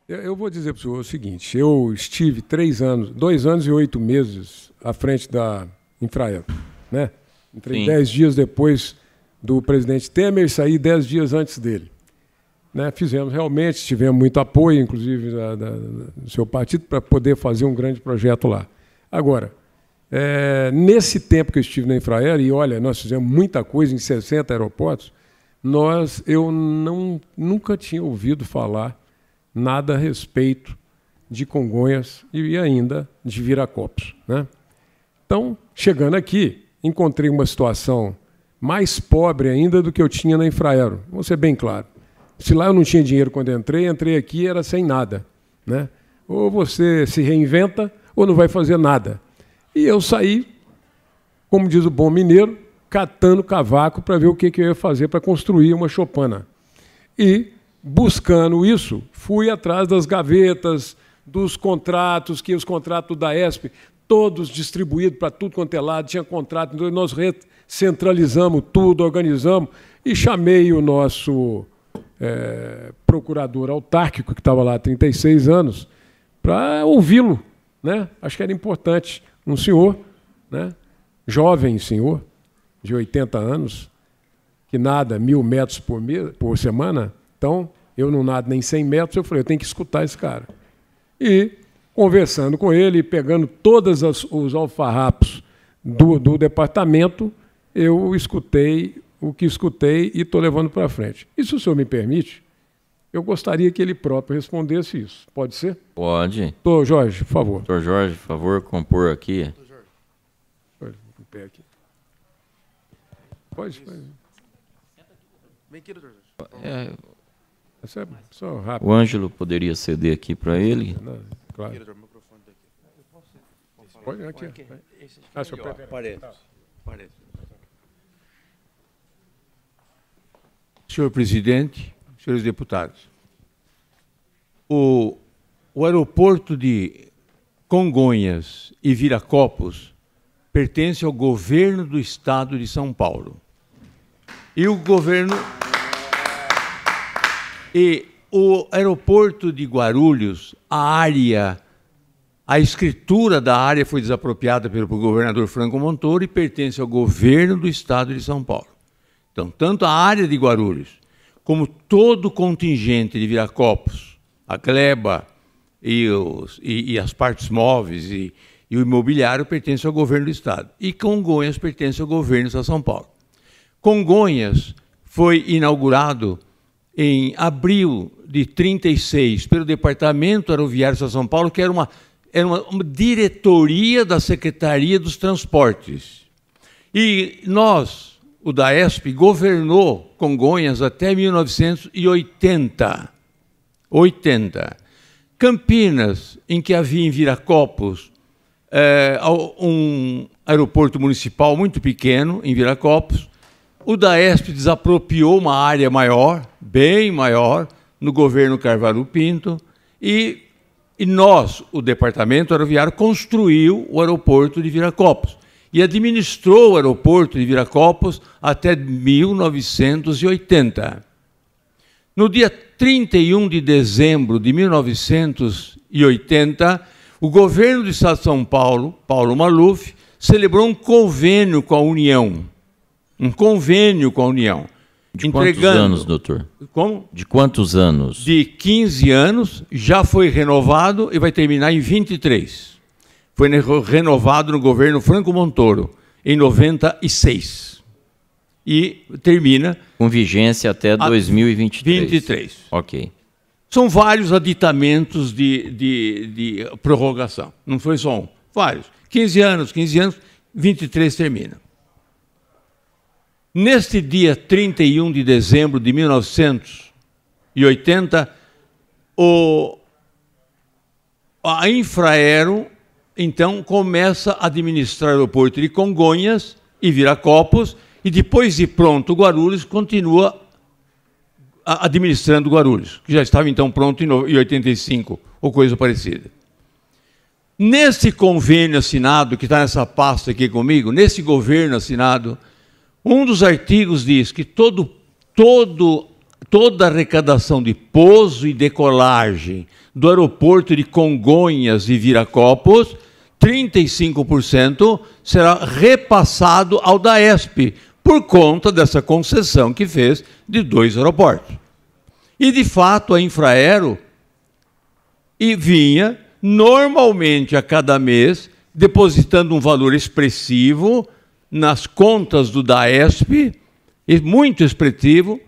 Eu vou dizer para o senhor o seguinte: eu estive três anos, dois anos e oito meses à frente da Infraero, né? Entrei Sim. dez dias depois do presidente Temer e saí dez dias antes dele. Né? Fizemos realmente, tivemos muito apoio, inclusive da, da, do seu partido, para poder fazer um grande projeto lá. Agora, é, nesse tempo que eu estive na Infraero, e olha, nós fizemos muita coisa em 60 aeroportos, nós, eu não, nunca tinha ouvido falar nada a respeito de Congonhas e ainda de Viracopos. Né? Então, chegando aqui, encontrei uma situação mais pobre ainda do que eu tinha na Infraero, vou ser bem claro. Se lá eu não tinha dinheiro quando entrei, entrei aqui era sem nada. Né? Ou você se reinventa ou não vai fazer nada. E eu saí, como diz o bom mineiro, catando cavaco para ver o que, que eu ia fazer para construir uma chopana. E buscando isso, fui atrás das gavetas, dos contratos, que os contratos da ESP, todos distribuídos para tudo quanto é lado, tinha contrato, então nós centralizamos tudo, organizamos, e chamei o nosso é, procurador autárquico, que estava lá há 36 anos, para ouvi-lo. Né? Acho que era importante. Um senhor, né? jovem senhor, de 80 anos, que nada mil metros por, por semana, então eu não nado nem 100 metros, eu falei, eu tenho que escutar esse cara. E, conversando com ele, pegando todos os alfarrapos do, do departamento, eu escutei o que escutei e estou levando para frente. E se o senhor me permite, eu gostaria que ele próprio respondesse isso. Pode ser? Pode. Doutor Jorge, por favor. Doutor Jorge, por favor, compor aqui. Doutor Jorge. pé aqui. Pode? Pode. Vem aqui, doutor Jorge. É, é só rápido. O Ângelo poderia ceder aqui para ele? Não, claro. Pode, tá aqui. Ah, é senhor Parece. Senhor presidente, senhores deputados, o, o aeroporto de Congonhas e Viracopos pertence ao governo do estado de São Paulo. E o governo. E o aeroporto de Guarulhos, a área, a escritura da área foi desapropriada pelo governador Franco Montoro e pertence ao governo do estado de São Paulo. Então, tanto a área de Guarulhos, como todo o contingente de Viracopos, a gleba e, os, e, e as partes móveis e, e o imobiliário pertence ao governo do estado. E Congonhas pertence ao governo de São Paulo. Congonhas foi inaugurado em abril de 36 pelo Departamento Aeroviário de São Paulo, que era uma, era uma, uma diretoria da Secretaria dos Transportes. E nós, o DAESP, governou Congonhas até 1980. 80. Campinas, em que havia em Viracopos é, um aeroporto municipal muito pequeno, em Viracopos, o Daesp desapropriou uma área maior, bem maior, no governo Carvalho Pinto, e, e nós, o Departamento Aeroviário, construiu o aeroporto de Viracopos e administrou o aeroporto de Viracopos até 1980. No dia 31 de dezembro de 1980, o governo do Estado de São Paulo, Paulo Maluf, celebrou um convênio com a União um convênio com a União. De quantos anos, doutor? Como? De quantos anos? De 15 anos, já foi renovado e vai terminar em 23. Foi renovado no governo Franco Montoro em 96. E termina. Com vigência até 2023. 23. Ok. São vários aditamentos de, de, de prorrogação. Não foi só um. Vários. 15 anos, 15 anos, 23 termina. Neste dia 31 de dezembro de 1980, o, a Infraero, então, começa a administrar o aeroporto de Congonhas e Viracopos, e depois de pronto, Guarulhos continua administrando Guarulhos, que já estava então pronto em 85, ou coisa parecida. Nesse convênio assinado, que está nessa pasta aqui comigo, nesse governo assinado um dos artigos diz que todo, todo, toda a arrecadação de pouso e decolagem do aeroporto de Congonhas e Viracopos, 35% será repassado ao DAESP, por conta dessa concessão que fez de dois aeroportos. E, de fato, a Infraero e vinha normalmente a cada mês depositando um valor expressivo nas contas do DAESP, muito expressivo,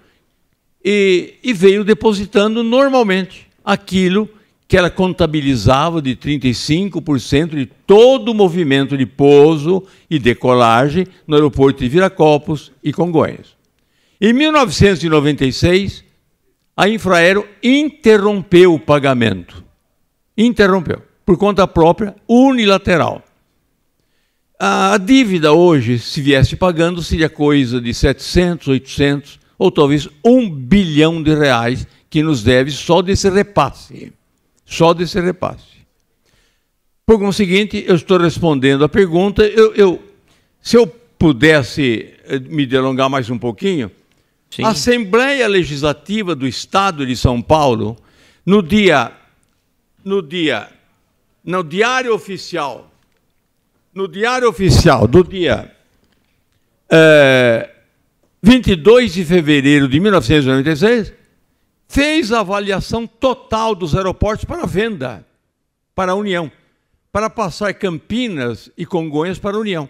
e, e veio depositando normalmente aquilo que ela contabilizava de 35% de todo o movimento de pouso e decolagem no aeroporto de Viracopos e Congonhas. Em 1996, a Infraero interrompeu o pagamento. Interrompeu, por conta própria, unilateral. A dívida hoje, se viesse pagando, seria coisa de 700, 800 ou talvez 1 bilhão de reais que nos deve só desse repasse. Só desse repasse. Por conseguinte, eu estou respondendo a pergunta. Eu, eu se eu pudesse eh, me delongar mais um pouquinho, Sim. a Assembleia Legislativa do Estado de São Paulo, no dia, no dia, no Diário Oficial no Diário Oficial do dia é, 22 de fevereiro de 1996, fez a avaliação total dos aeroportos para venda para a União, para passar Campinas e Congonhas para a União.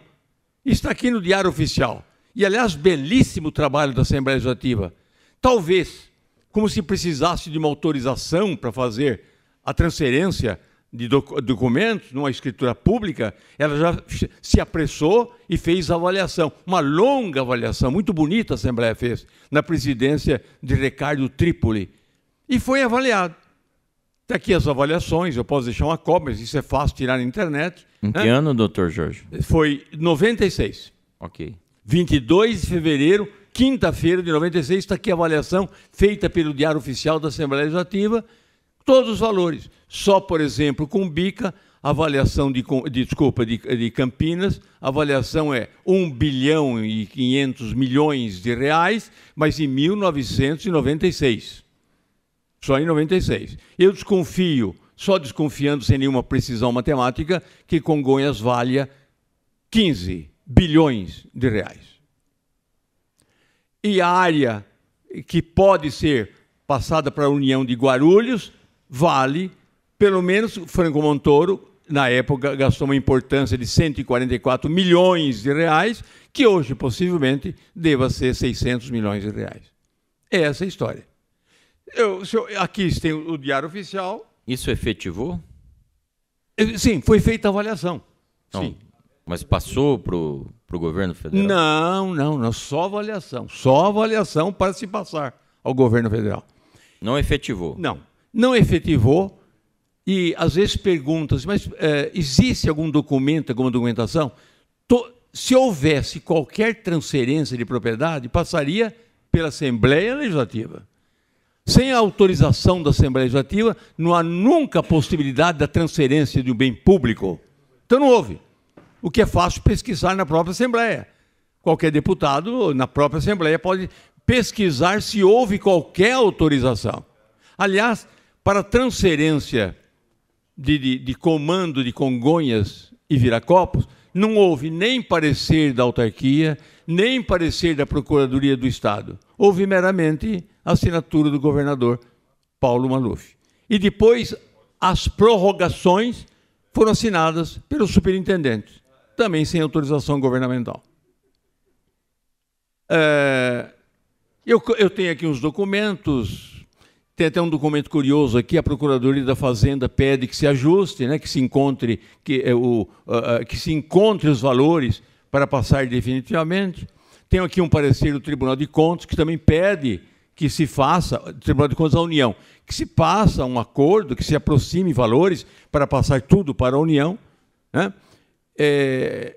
Está aqui no Diário Oficial. E, aliás, belíssimo trabalho da Assembleia Legislativa. Talvez, como se precisasse de uma autorização para fazer a transferência de documentos, numa escritura pública, ela já se apressou e fez avaliação, uma longa avaliação, muito bonita a Assembleia fez, na presidência de Ricardo Trípoli. E foi avaliado. Está aqui as avaliações, eu posso deixar uma cópia, isso é fácil tirar na internet. Em né? que né? ano, doutor Jorge? Foi 96. Ok. 22 de fevereiro, quinta-feira de 96, está aqui a avaliação feita pelo Diário Oficial da Assembleia Legislativa Todos os valores. Só, por exemplo, com bica, avaliação de, desculpa, de, de Campinas, a avaliação é 1 bilhão e 500 milhões de reais, mas em 1996. Só em 96. Eu desconfio, só desconfiando sem nenhuma precisão matemática, que Congonhas valha 15 bilhões de reais. E a área que pode ser passada para a União de Guarulhos vale, pelo menos Franco Montoro, na época, gastou uma importância de 144 milhões de reais, que hoje possivelmente deva ser 600 milhões de reais. É essa a história. Eu, eu, aqui tem o, Diário Oficial. Isso efetivou? É, sim, foi feita a avaliação. Então, sim. Mas passou para o governo federal? Não, não, não. Só avaliação. Só avaliação para se passar ao governo federal. Não efetivou? Não não efetivou, e às vezes perguntas, mas é, existe algum documento, alguma documentação? To, se houvesse qualquer transferência de propriedade, passaria pela Assembleia Legislativa. Sem a autorização da Assembleia Legislativa, não há nunca a possibilidade da transferência de um bem público. Então não houve. O que é fácil pesquisar na própria Assembleia. Qualquer deputado, na própria Assembleia, pode pesquisar se houve qualquer autorização. Aliás, para transferência de, de, de comando de Congonhas e Viracopos, não houve nem parecer da autarquia, nem parecer da Procuradoria do Estado. Houve meramente a assinatura do governador Paulo Maluf. E depois as prorrogações foram assinadas pelo superintendente, também sem autorização governamental. É, eu, eu tenho aqui uns documentos tem até um documento curioso aqui, a Procuradoria da Fazenda pede que se ajuste, né, que se encontre que, é, o, uh, que se encontre os valores para passar definitivamente. Tenho aqui um parecer do Tribunal de Contas que também pede que se faça, Tribunal de Contas da União, que se faça um acordo, que se aproxime valores para passar tudo para a União. Né? É,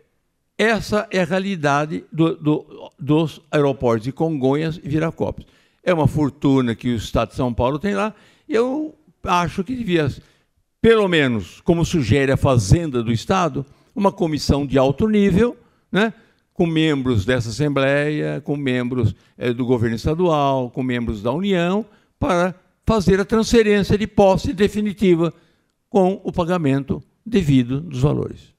essa é a realidade do, do, dos aeroportos de Congonhas e Viracopos. É uma fortuna que o Estado de São Paulo tem lá. Eu acho que devia, pelo menos, como sugere a Fazenda do Estado, uma comissão de alto nível, né? com membros dessa Assembleia, com membros é, do governo estadual, com membros da União, para fazer a transferência de posse definitiva com o pagamento devido dos valores.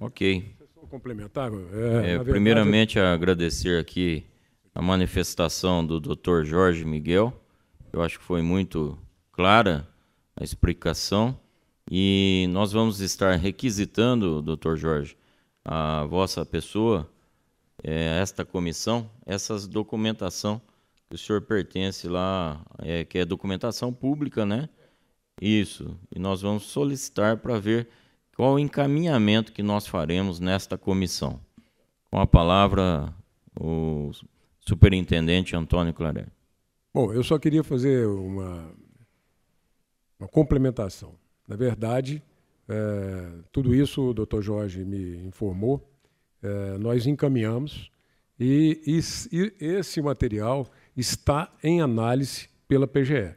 Ok. Complementar. É, é, primeiramente, verdade... agradecer aqui a manifestação do Dr. Jorge Miguel. Eu acho que foi muito clara a explicação e nós vamos estar requisitando, Dr. Jorge, a vossa pessoa, é, esta comissão, essas documentação que o senhor pertence lá, é, que é documentação pública, né? Isso. E nós vamos solicitar para ver qual o encaminhamento que nós faremos nesta comissão. Com a palavra, o Superintendente Antônio Clarelli. Bom, eu só queria fazer uma, uma complementação. Na verdade, é, tudo isso o doutor Jorge me informou, é, nós encaminhamos e, e, e, esse material está em análise pela PGE.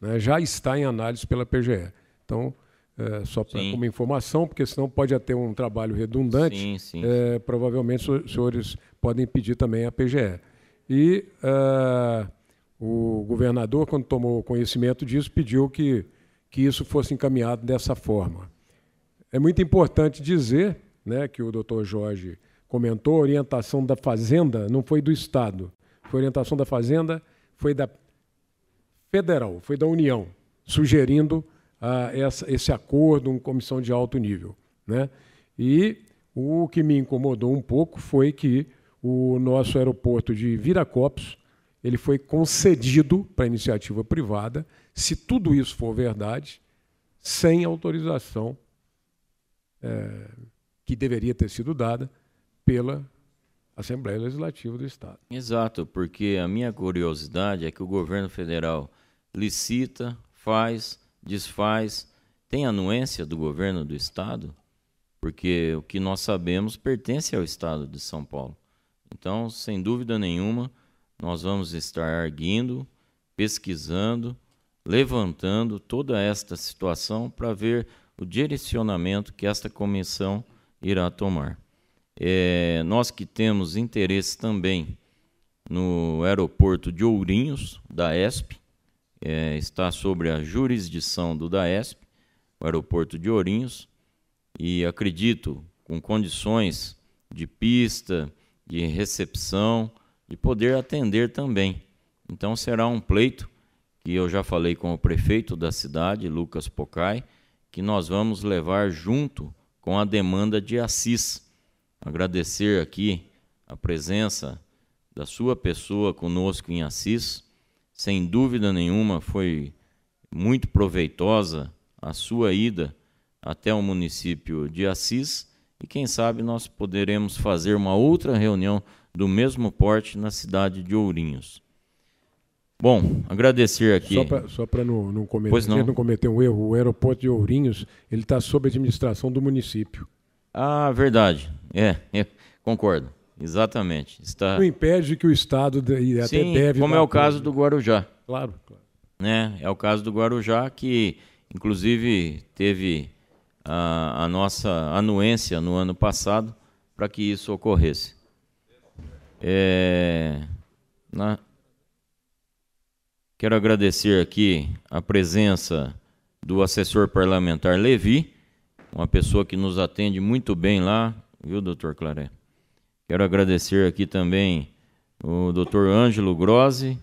Né? Já está em análise pela PGE. Então, é, só para uma informação, porque senão pode ter um trabalho redundante. Sim, sim, é, sim. provavelmente os senhores podem pedir também a PGE. E uh, o governador, quando tomou conhecimento disso, pediu que, que isso fosse encaminhado dessa forma. É muito importante dizer né, que o doutor Jorge comentou, a orientação da Fazenda não foi do Estado, foi orientação da Fazenda, foi da Federal, foi da União, sugerindo ah, essa, esse acordo, uma comissão de alto nível. Né? E o que me incomodou um pouco foi que o nosso aeroporto de Viracopos ele foi concedido para iniciativa privada, se tudo isso for verdade, sem autorização é, que deveria ter sido dada pela Assembleia Legislativa do Estado. Exato, porque a minha curiosidade é que o governo federal licita, faz, desfaz, tem anuência do governo do Estado? Porque o que nós sabemos pertence ao Estado de São Paulo. Então, sem dúvida nenhuma, nós vamos estar arguindo, pesquisando, levantando toda esta situação para ver o direcionamento que esta comissão irá tomar. É, nós que temos interesse também no aeroporto de Ourinhos, da ESP, é, está sobre a jurisdição do DAESP, o aeroporto de Ourinhos, e acredito, com condições de pista, de recepção, de poder atender também. Então será um pleito que eu já falei com o prefeito da cidade, Lucas Pocai, que nós vamos levar junto com a demanda de Assis. Agradecer aqui a presença da sua pessoa conosco em Assis. Sem dúvida nenhuma foi muito proveitosa a sua ida até o município de Assis e quem sabe nós poderemos fazer uma outra reunião do mesmo porte na cidade de Ourinhos. Bom, agradecer aqui. Só para não, não, cometer, não. não cometer um erro, o aeroporto de Ourinhos ele está sob administração do município. Ah, verdade. É, é concordo. Exatamente. Está... Não impede que o Estado de, até deve. Como é o caso do Guarujá. Claro, claro. Né? É o caso do Guarujá que, inclusive, teve a, a nossa anuência no ano passado para que isso ocorresse. É, na, né? quero agradecer aqui a presença do assessor parlamentar Levi, uma pessoa que nos atende muito bem lá, viu, doutor Claré? Quero agradecer aqui também o doutor Ângelo Grose,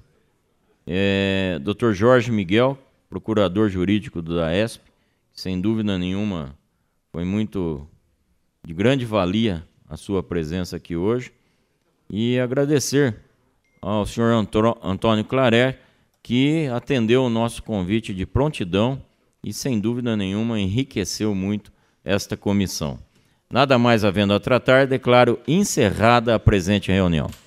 é, doutor Jorge Miguel, procurador jurídico da ESP, sem dúvida nenhuma, foi muito de grande valia a sua presença aqui hoje e agradecer ao senhor Antônio Claret, que atendeu o nosso convite de prontidão e, sem dúvida nenhuma, enriqueceu muito esta comissão. Nada mais havendo a tratar, declaro encerrada a presente reunião.